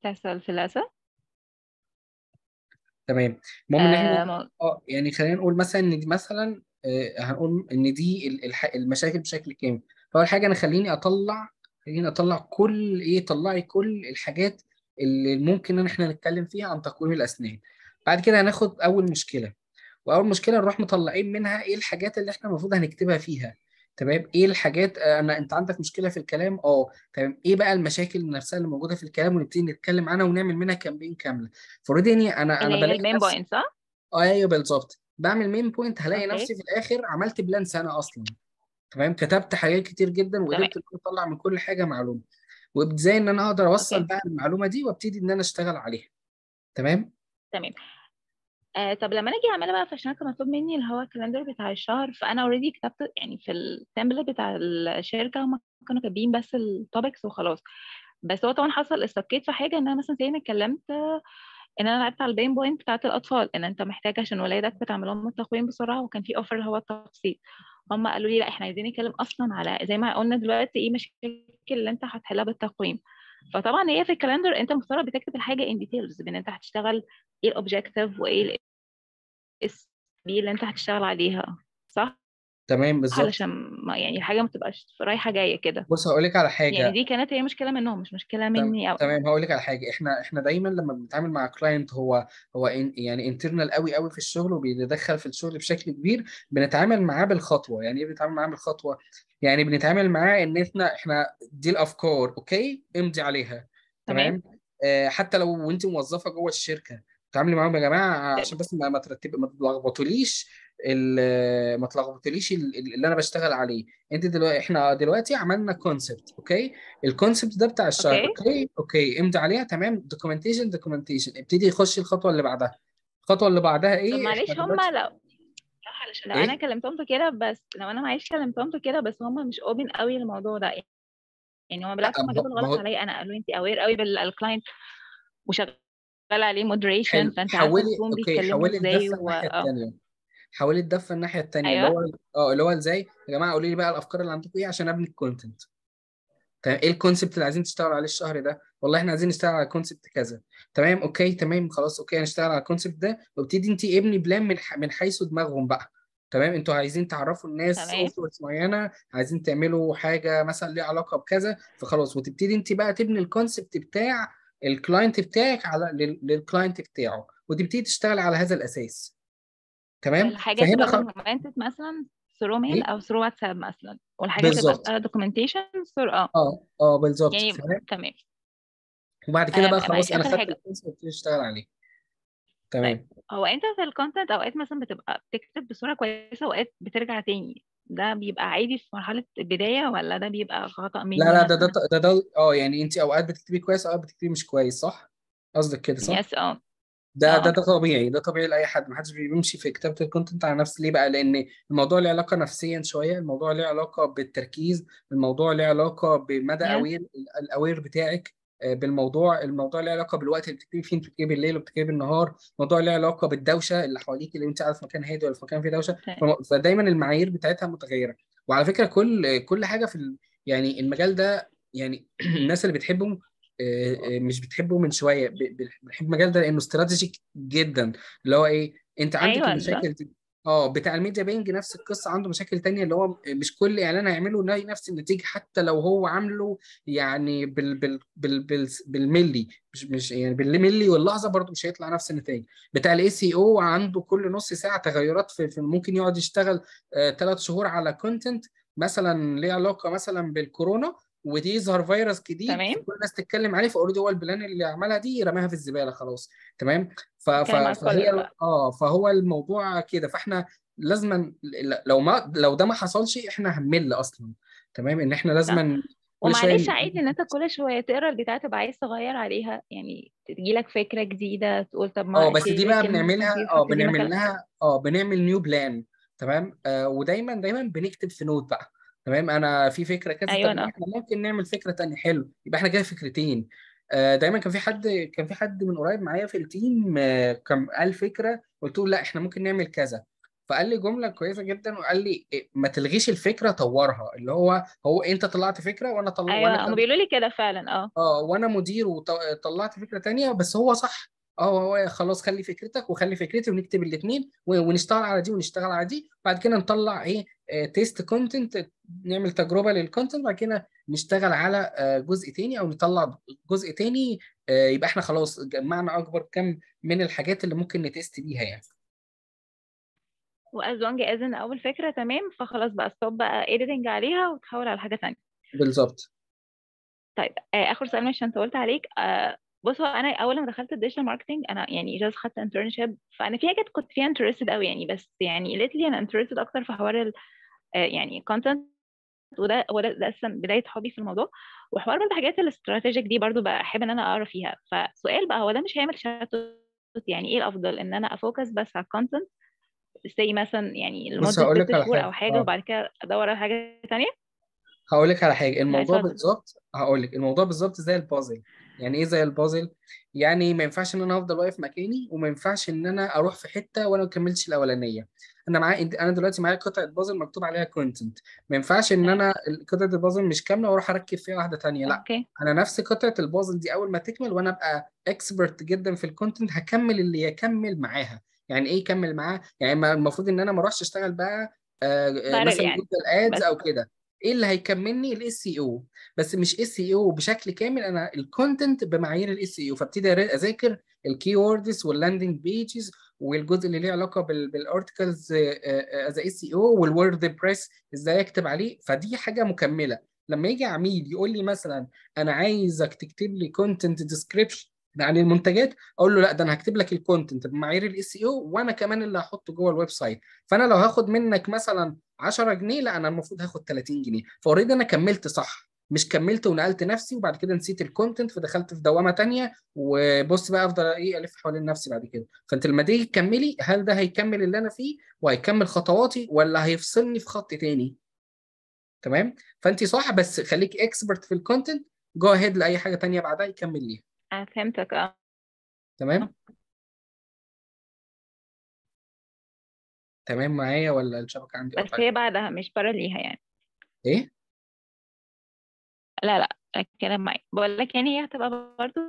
بتحصل في اللثة تمام المهم ان احنا آه،, آه, يعني خلينا نقول مثلا ان دي مثلا آه، هنقول ان دي المشاكل بشكل كامل فاول حاجه انا خليني اطلع هنا اطلع كل ايه طلعي كل الحاجات اللي ممكن ان احنا نتكلم فيها عن تقويم الاسنان بعد كده هناخد اول مشكله واول مشكله نروح مطلعين منها ايه الحاجات اللي احنا المفروض هنكتبها فيها تمام ايه الحاجات آه، انا انت عندك مشكله في الكلام اه تمام ايه بقى المشاكل نفسها اللي موجوده في الكلام ونبتدي نتكلم عنها ونعمل منها كامبين كامله فاوريدي انا انا انا بلاقي مين بوينت صح؟ آه، ايوه بالظبط بعمل مين بوينت هلاقي okay. نفسي في الاخر عملت بلان سنه اصلا تمام كتبت حاجات كتير جدا وقدرت ان انا اطلع من كل حاجه معلومه وازاي ان انا اقدر اوصل بقى المعلومه دي وابتدي ان انا اشتغل عليها تمام تمام آه طب لما انا اجي اعملها بقى فعشان كان مطلوب مني اللي هو الكالندر بتاع الشهر فانا اوريدي كتبت يعني في التمبلت بتاع الشركه هم كانوا كاتبين بس التوبكس وخلاص بس هو طبعا حصل استكيت في حاجه ان انا مثلا زي ما اتكلمت ان انا لعبت على البين بوينت بتاعت الاطفال ان انت محتاج عشان ولادك بتعملهم التقويم بسرعه وكان في اوفر اللي هو التقسيط هم قالوا لي لا احنا عايزين نتكلم اصلا على زي ما قلنا دلوقتي ايه مشاكل اللي انت هتحلها بالتقويم فطبعا هي في الكالندر انت مفترض بتكتب الحاجه ان ديتيلز بان انت هتشتغل ايه الاوبجيكتيف وايه الاس بي اللي انت هتشتغل عليها صح تمام بالظبط علشان ما يعني الحاجه ما تبقاش رايحه جايه كده بص هقول لك على حاجه يعني دي كانت هي مشكله منهم مش مشكله مني او تمام هقول لك على حاجه احنا احنا دايما لما بنتعامل مع كلاينت هو هو إن يعني انترنال قوي قوي في الشغل وبيتدخل في الشغل بشكل كبير بنتعامل معاه بالخطوه يعني ايه بنتعامل معاه بالخطوه يعني بنتعامل معاه ان احنا احنا دي الافكار اوكي امضي عليها تمام, تمام. آه حتى لو وانت موظفه جوه الشركه تعاملي معاهم يا جماعه عشان بس ما ترتب ما تلخبطوليش ما تلخبطليش اللي انا بشتغل عليه انت دلوقتي احنا دلوقتي عملنا كونسبت اوكي الكونسبت ده بتاع الشهر اوكي اوكي, امد عليها تمام دوكيومنتيشن دوكيومنتيشن ابتدي يخش الخطوه اللي بعدها الخطوه اللي بعدها ايه طب معلش هم لو لو انا إيه؟ كلمتهم كده بس لو انا معلش كلمتهم كده بس هم مش اوبن قوي للموضوع ده يعني هم بالعكس هم جابوا الغلط عليا انا قالوا انت اوير قوي بالكلاينت وشغاله عليه مودريشن فانت حولي اوكي حولي الناحيه الثانيه آه. حاولي تدفي الناحيه الثانيه أيوة. اللي هو اه اللي هو ازاي يا جماعه قولوا لي بقى الافكار اللي عندكم ايه عشان ابني الكونتنت تمام ايه الكونسبت اللي عايزين تشتغلوا عليه الشهر ده والله احنا عايزين نشتغل على كونسبت كذا تمام اوكي تمام خلاص اوكي هنشتغل على الكونسبت ده وابتدي انت ابني بلان من من حيث دماغهم بقى تمام انتوا عايزين تعرفوا الناس سوفت معينه عايزين تعملوا حاجه مثلا ليها علاقه بكذا فخلاص وتبتدي انت بقى تبني الكونسبت بتاع الكلاينت بتاعك على للكلاينت بتاعه وتبتدي تشتغل على هذا الاساس تمام الحاجات فهنا خ... مثلا ثرو ميل إيه؟ او ثرو واتساب مثلا والحاجات بالزبط. اللي دوكيومنتيشن ثرو اه اه اه بالظبط يعني تمام وبعد كده آه، بقى خلاص انا خدت اشتغل عليه تمام طيب، هو انت في الكونتنت اوقات مثلا بتبقى بتكتب بصوره كويسه واوقات بترجع تاني ده بيبقى عادي في مرحله البدايه ولا ده بيبقى خطا مني لا لا ده ده ده, ده اه يعني انت اوقات بتكتبي كويس اوقات بتكتبي مش كويس صح قصدك كده صح يس اه ده آه. ده ده طبيعي ده طبيعي لاي حد ما حدش بيمشي في كتابه الكونتنت على نفس ليه بقى لان الموضوع له علاقه نفسيا شويه الموضوع له علاقه بالتركيز الموضوع له علاقه بمدى اوير الاوير بتاعك آه، بالموضوع الموضوع له علاقه بالوقت اللي بتكتبي فيه انت بتكتبي الليل وبتكتبي النهار الموضوع له علاقه بالدوشه اللي حواليك اللي انت عارف مكان هادي ولا في مكان فيه دوشه فدايما المعايير بتاعتها متغيره وعلى فكره كل كل حاجه في يعني المجال ده يعني الناس اللي بتحبه آه، آه، آه. مش بتحبه من شويه بنحب المجال ده لانه استراتيجي جدا اللي هو ايه انت عندك أيوة المشاكل اه بتاع الميديا بينج نفس القصه عنده مشاكل تانية اللي هو مش كل اعلان هيعمله نفس النتيجه حتى لو هو عامله يعني بال بال بال بال بالملي مش مش يعني بالملي واللحظه برضه مش هيطلع نفس النتائج بتاع الاي سي او عنده كل نص ساعه تغيرات في, في ممكن يقعد يشتغل ثلاث آه شهور على كونتنت مثلا ليه علاقه مثلا بالكورونا ودي يظهر فيروس جديد تمام كل الناس تتكلم عليه فاوريدي هو البلان اللي عملها دي رماها في الزباله خلاص تمام ف... ف... فهي اه فهو الموضوع كده فاحنا لازما لو ما لو ده ما حصلش احنا هنمل اصلا تمام ان احنا لازما ومعلش عادي ان انت كل شويه تقرا البتاع تبقى عايز تغير عليها يعني تجيلك فكره جديده تقول طب ما اه بس دي بقى بنعملها اه بنعمل لها اه بنعمل نيو بلان تمام آه ودايما دايما بنكتب في نوت بقى تمام انا في فكره كذا ايوه طب أنا. احنا ممكن نعمل فكره تانية حلو يبقى احنا كده فكرتين آه، دايما كان في حد كان في حد من قريب معايا في التيم آه، كان قال فكره قلت له لا احنا ممكن نعمل كذا فقال لي جمله كويسه جدا وقال لي إيه، ما تلغيش الفكره طورها اللي هو هو انت طلعت فكره وانا طلعت ايوه هم بيقولوا لي كده فعلا اه اه وانا مدير وطلعت فكره تانية بس هو صح اه هو خلاص خلي فكرتك وخلي فكرتي ونكتب الاثنين ونشتغل على دي ونشتغل على دي وبعد كده نطلع ايه تيست آه، كونتنت نعمل تجربه للكونتنت بعد كده نشتغل على آه، جزء تاني او نطلع جزء تاني آه، يبقى احنا خلاص جمعنا اكبر كم من الحاجات اللي ممكن نتيست بيها يعني واز لونج از ان اول فكره تمام فخلاص بقى ستوب بقى ايديتنج عليها وتحول على حاجه ثانيه بالظبط طيب اخر سؤال مش انت قلت عليك بص هو انا اول ما دخلت الديجيتال ماركتنج انا يعني جاست خدت انترنشيب فانا في حاجات كنت فيها انترستد قوي يعني بس يعني ليتلي انا انترستد اكتر في حوار ال آه، يعني كونتنت وده هو ده اصلا بدايه حبي في الموضوع وحوار من الحاجات الاستراتيجيك دي برضه بحب ان انا اقرا فيها فسؤال بقى هو ده مش هيعمل تشتت يعني ايه الافضل ان انا افوكس بس على الكونتنت زي مثلا يعني لمده ست شهور او حاجه آه. وبعد كده ادور على حاجه ثانيه هقول لك على حاجه الموضوع بالظبط هقول لك الموضوع بالظبط زي البازل يعني ايه زي البازل يعني ما ينفعش ان انا افضل واقف مكاني وما ينفعش ان انا اروح في حته وانا ما كملتش الاولانيه انا معايا انا دلوقتي معايا قطعه بازل مكتوب عليها كونتنت ما ينفعش ان انا قطعه البازل مش كامله واروح اركب فيها واحده ثانيه لا أوكي. انا نفس قطعه البازل دي اول ما تكمل وانا ابقى اكسبرت جدا في الكونتنت هكمل اللي يكمل معاها يعني ايه يكمل معاها يعني المفروض ان انا ما اروحش اشتغل بقى آه, آه، مثلا يعني. جوجل ادز او كده ايه اللي هيكملني الاس سي او e بس مش اس سي او بشكل كامل انا الكونتنت بمعايير الاس سي او e فابتدي اذاكر الكي ووردز واللاندنج بيجز والجزء اللي ليه علاقه بالارتكلز از اس سي او والورد بريس ازاي اكتب عليه فدي حاجه مكمله لما يجي عميل يقول لي مثلا انا عايزك تكتب لي كونتنت ديسكريبشن يعني المنتجات اقول له لا ده انا هكتب لك الكونتنت بمعايير الاس اي او e وانا كمان اللي هحطه جوه الويب سايت فانا لو هاخد منك مثلا 10 جنيه لا انا المفروض هاخد 30 جنيه فاوريدي انا كملت صح مش كملت ونقلت نفسي وبعد كده نسيت الكونتنت فدخلت في دوامه تانية وبص بقى افضل ايه الف حوالين نفسي بعد كده فانت لما تيجي تكملي هل ده هيكمل اللي انا فيه وهيكمل خطواتي ولا هيفصلني في خط تاني تمام فانت صح بس خليك اكسبرت في الكونتنت جو هيد لاي حاجه تانية بعدها يكمل ليها آه، فهمتك اه تمام تمام معايا ولا الشبكة عندي بس هي بعدها مش بره ليها يعني ايه لا لا كده معايا بقول لك يعني هي هتبقى برضو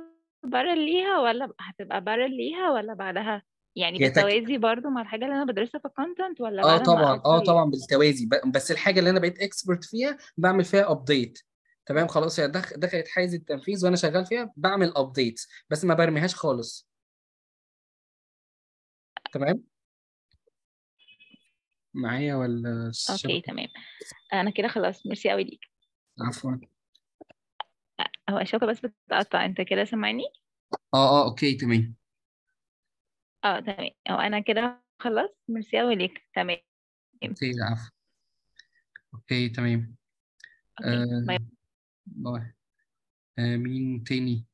بره ليها ولا هتبقى بره ليها ولا بعدها يعني هي تك... بالتوازي برضو مع الحاجة اللي أنا بدرسها في الكونتنت ولا اه طبعا اه طبعا بالتوازي ب- بس الحاجة اللي انا بقيت اكسبرت فيها بعمل فيها ابديت تمام خلاص هي دخلت حيز التنفيذ وانا شغال فيها بعمل ابديت بس ما برميهاش خالص تمام معايا ولا اوكي تمام انا كده خلاص ميرسي قوي ليك عفوا أه، هو الشبكه بس بتقطع انت كده سامعني اه اه اوكي تمام اه تمام هو انا كده خلاص ميرسي قوي ليك تمام اوكي عفوا اوكي تمام أوكي. آه. الله آه مين تاني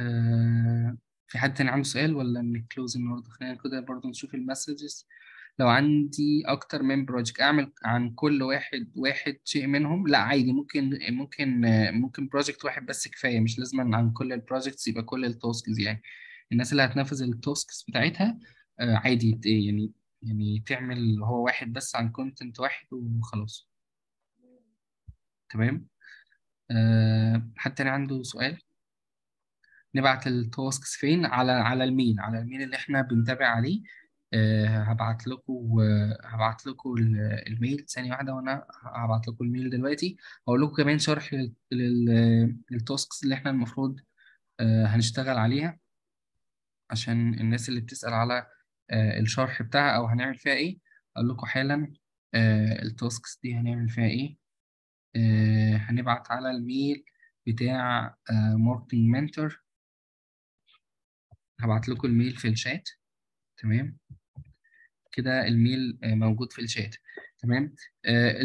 آه في حد تاني عنده سؤال ولا نكلوز النهارده خلينا كده برضه نشوف المسجز لو عندي اكتر من بروجكت اعمل عن كل واحد واحد شيء منهم لا عادي ممكن ممكن آه، ممكن بروجكت واحد بس كفايه مش لازم عن كل البروجكتس يبقى كل التاسكس يعني الناس اللي هتنفذ التاسكس بتاعتها آه عادي يعني يعني تعمل هو واحد بس عن كونتنت واحد وخلاص تمام آه، حتى انا عنده سؤال نبعت التاسكس فين على على المين على المين اللي احنا بنتابع عليه آه، هبعت لكم هبعت لكم الميل ثانية واحدة وأنا هبعت لكم الميل دلوقتي هقول لكم كمان شرح للتاسكس اللي احنا المفروض آه، هنشتغل عليها عشان الناس اللي بتسأل على الشرح بتاعها أو هنعمل فيها إيه أقول لكم حالا التاسكس دي هنعمل فيها إيه آه هنبعت على الميل بتاع ماركتنج آه، منتور هبعت لكم الميل في الشات تمام كده الميل آه، موجود في الشات تمام آه،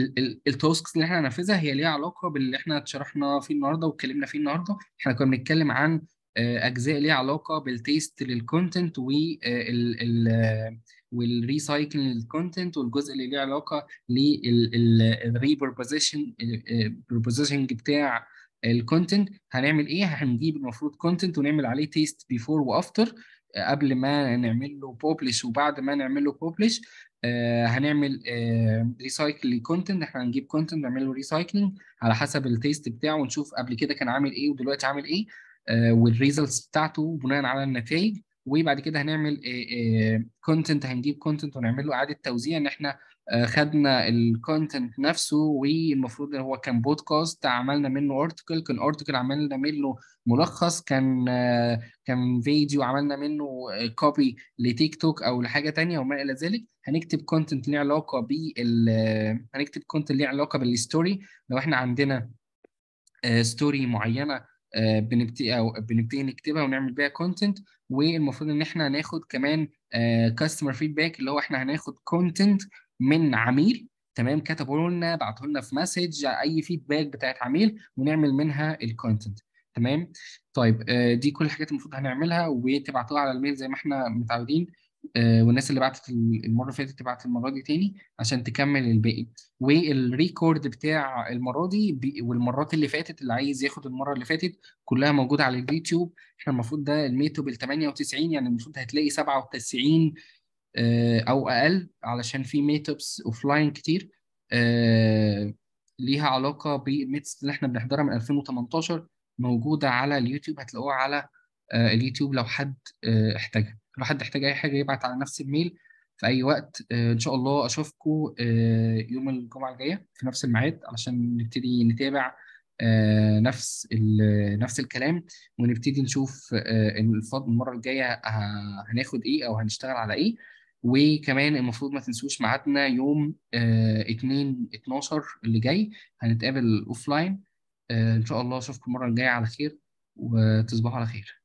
التاسكس اللي احنا هننفذها هي ليها علاقه باللي احنا شرحنا فيه النهارده واتكلمنا فيه النهارده احنا كنا بنتكلم عن اجزاء ليها علاقه بالتيست للكونتنت وال والريسايكلينج الكونتنت والجزء اللي ليه علاقه للريبربوزيشن البربوزيشنج آه، آه، بتاع الكونتنت هنعمل ايه هنجيب المفروض كونتنت ونعمل عليه تيست بيفور وافتر قبل ما نعمل له بوبلش وبعد ما نعمل له بوبلش آه، هنعمل ريسايكل كونتنت احنا هنجيب كونتنت نعمل له ريسايكلينج على حسب التيست بتاعه ونشوف قبل كده كان عامل ايه ودلوقتي عامل ايه والريزلتس بتاعته بناء على النتائج وبعد كده هنعمل كونتنت إيه، إيه، هنجيب كونتنت ونعمل له اعاده توزيع ان احنا آه، خدنا الكونتنت نفسه والمفروض ان هو كان بودكاست عملنا منه ارتكل كان ارتكل عملنا منه ملخص كان آه، كان فيديو عملنا منه كوبي لتيك توك او لحاجه تانية وما الى ذلك هنكتب كونتنت ليه علاقه بال آه، هنكتب كونتنت ليه علاقه بالستوري لو احنا عندنا ستوري معينه بنبتدي او بنبتدي نكتبها ونعمل بيها كونتنت والمفروض ان احنا هناخد كمان كاستمر آه، فيدباك اللي هو احنا هناخد كونتنت من عميل تمام كتبوا لنا بعتوا لنا في مسج اي فيدباك بتاعت عميل ونعمل منها الكونتنت تمام طيب آه، دي كل الحاجات المفروض هنعملها وتبعتوها على الميل زي ما احنا متعودين آه، والناس اللي بعتت المره اللي فاتت تبعت المره دي تاني عشان تكمل الباقي والريكورد بتاع المره دي والمرات اللي فاتت اللي عايز ياخد المره اللي فاتت كلها موجوده على اليوتيوب احنا المفروض ده الميتو بال 98 يعني المفروض هتلاقي 97 آه، او اقل علشان في ميتوبس اوف لاين كتير آه، ليها علاقه بالميتس اللي احنا بنحضرها من 2018 موجوده على اليوتيوب هتلاقوها على اليوتيوب لو حد احتاجها لو حد احتاج اي حاجه يبعت على نفس الميل في اي وقت آه، ان شاء الله اشوفكم آه، يوم الجمعه الجايه في نفس الميعاد علشان نبتدي نتابع آه، نفس نفس الكلام ونبتدي نشوف الفضل المره الجايه هناخد ايه او هنشتغل على ايه وكمان المفروض ما تنسوش ميعادنا يوم 2 12 اللي جاي هنتقابل اوف لاين ان شاء الله اشوفكم المره الجايه على خير وتصبحوا على خير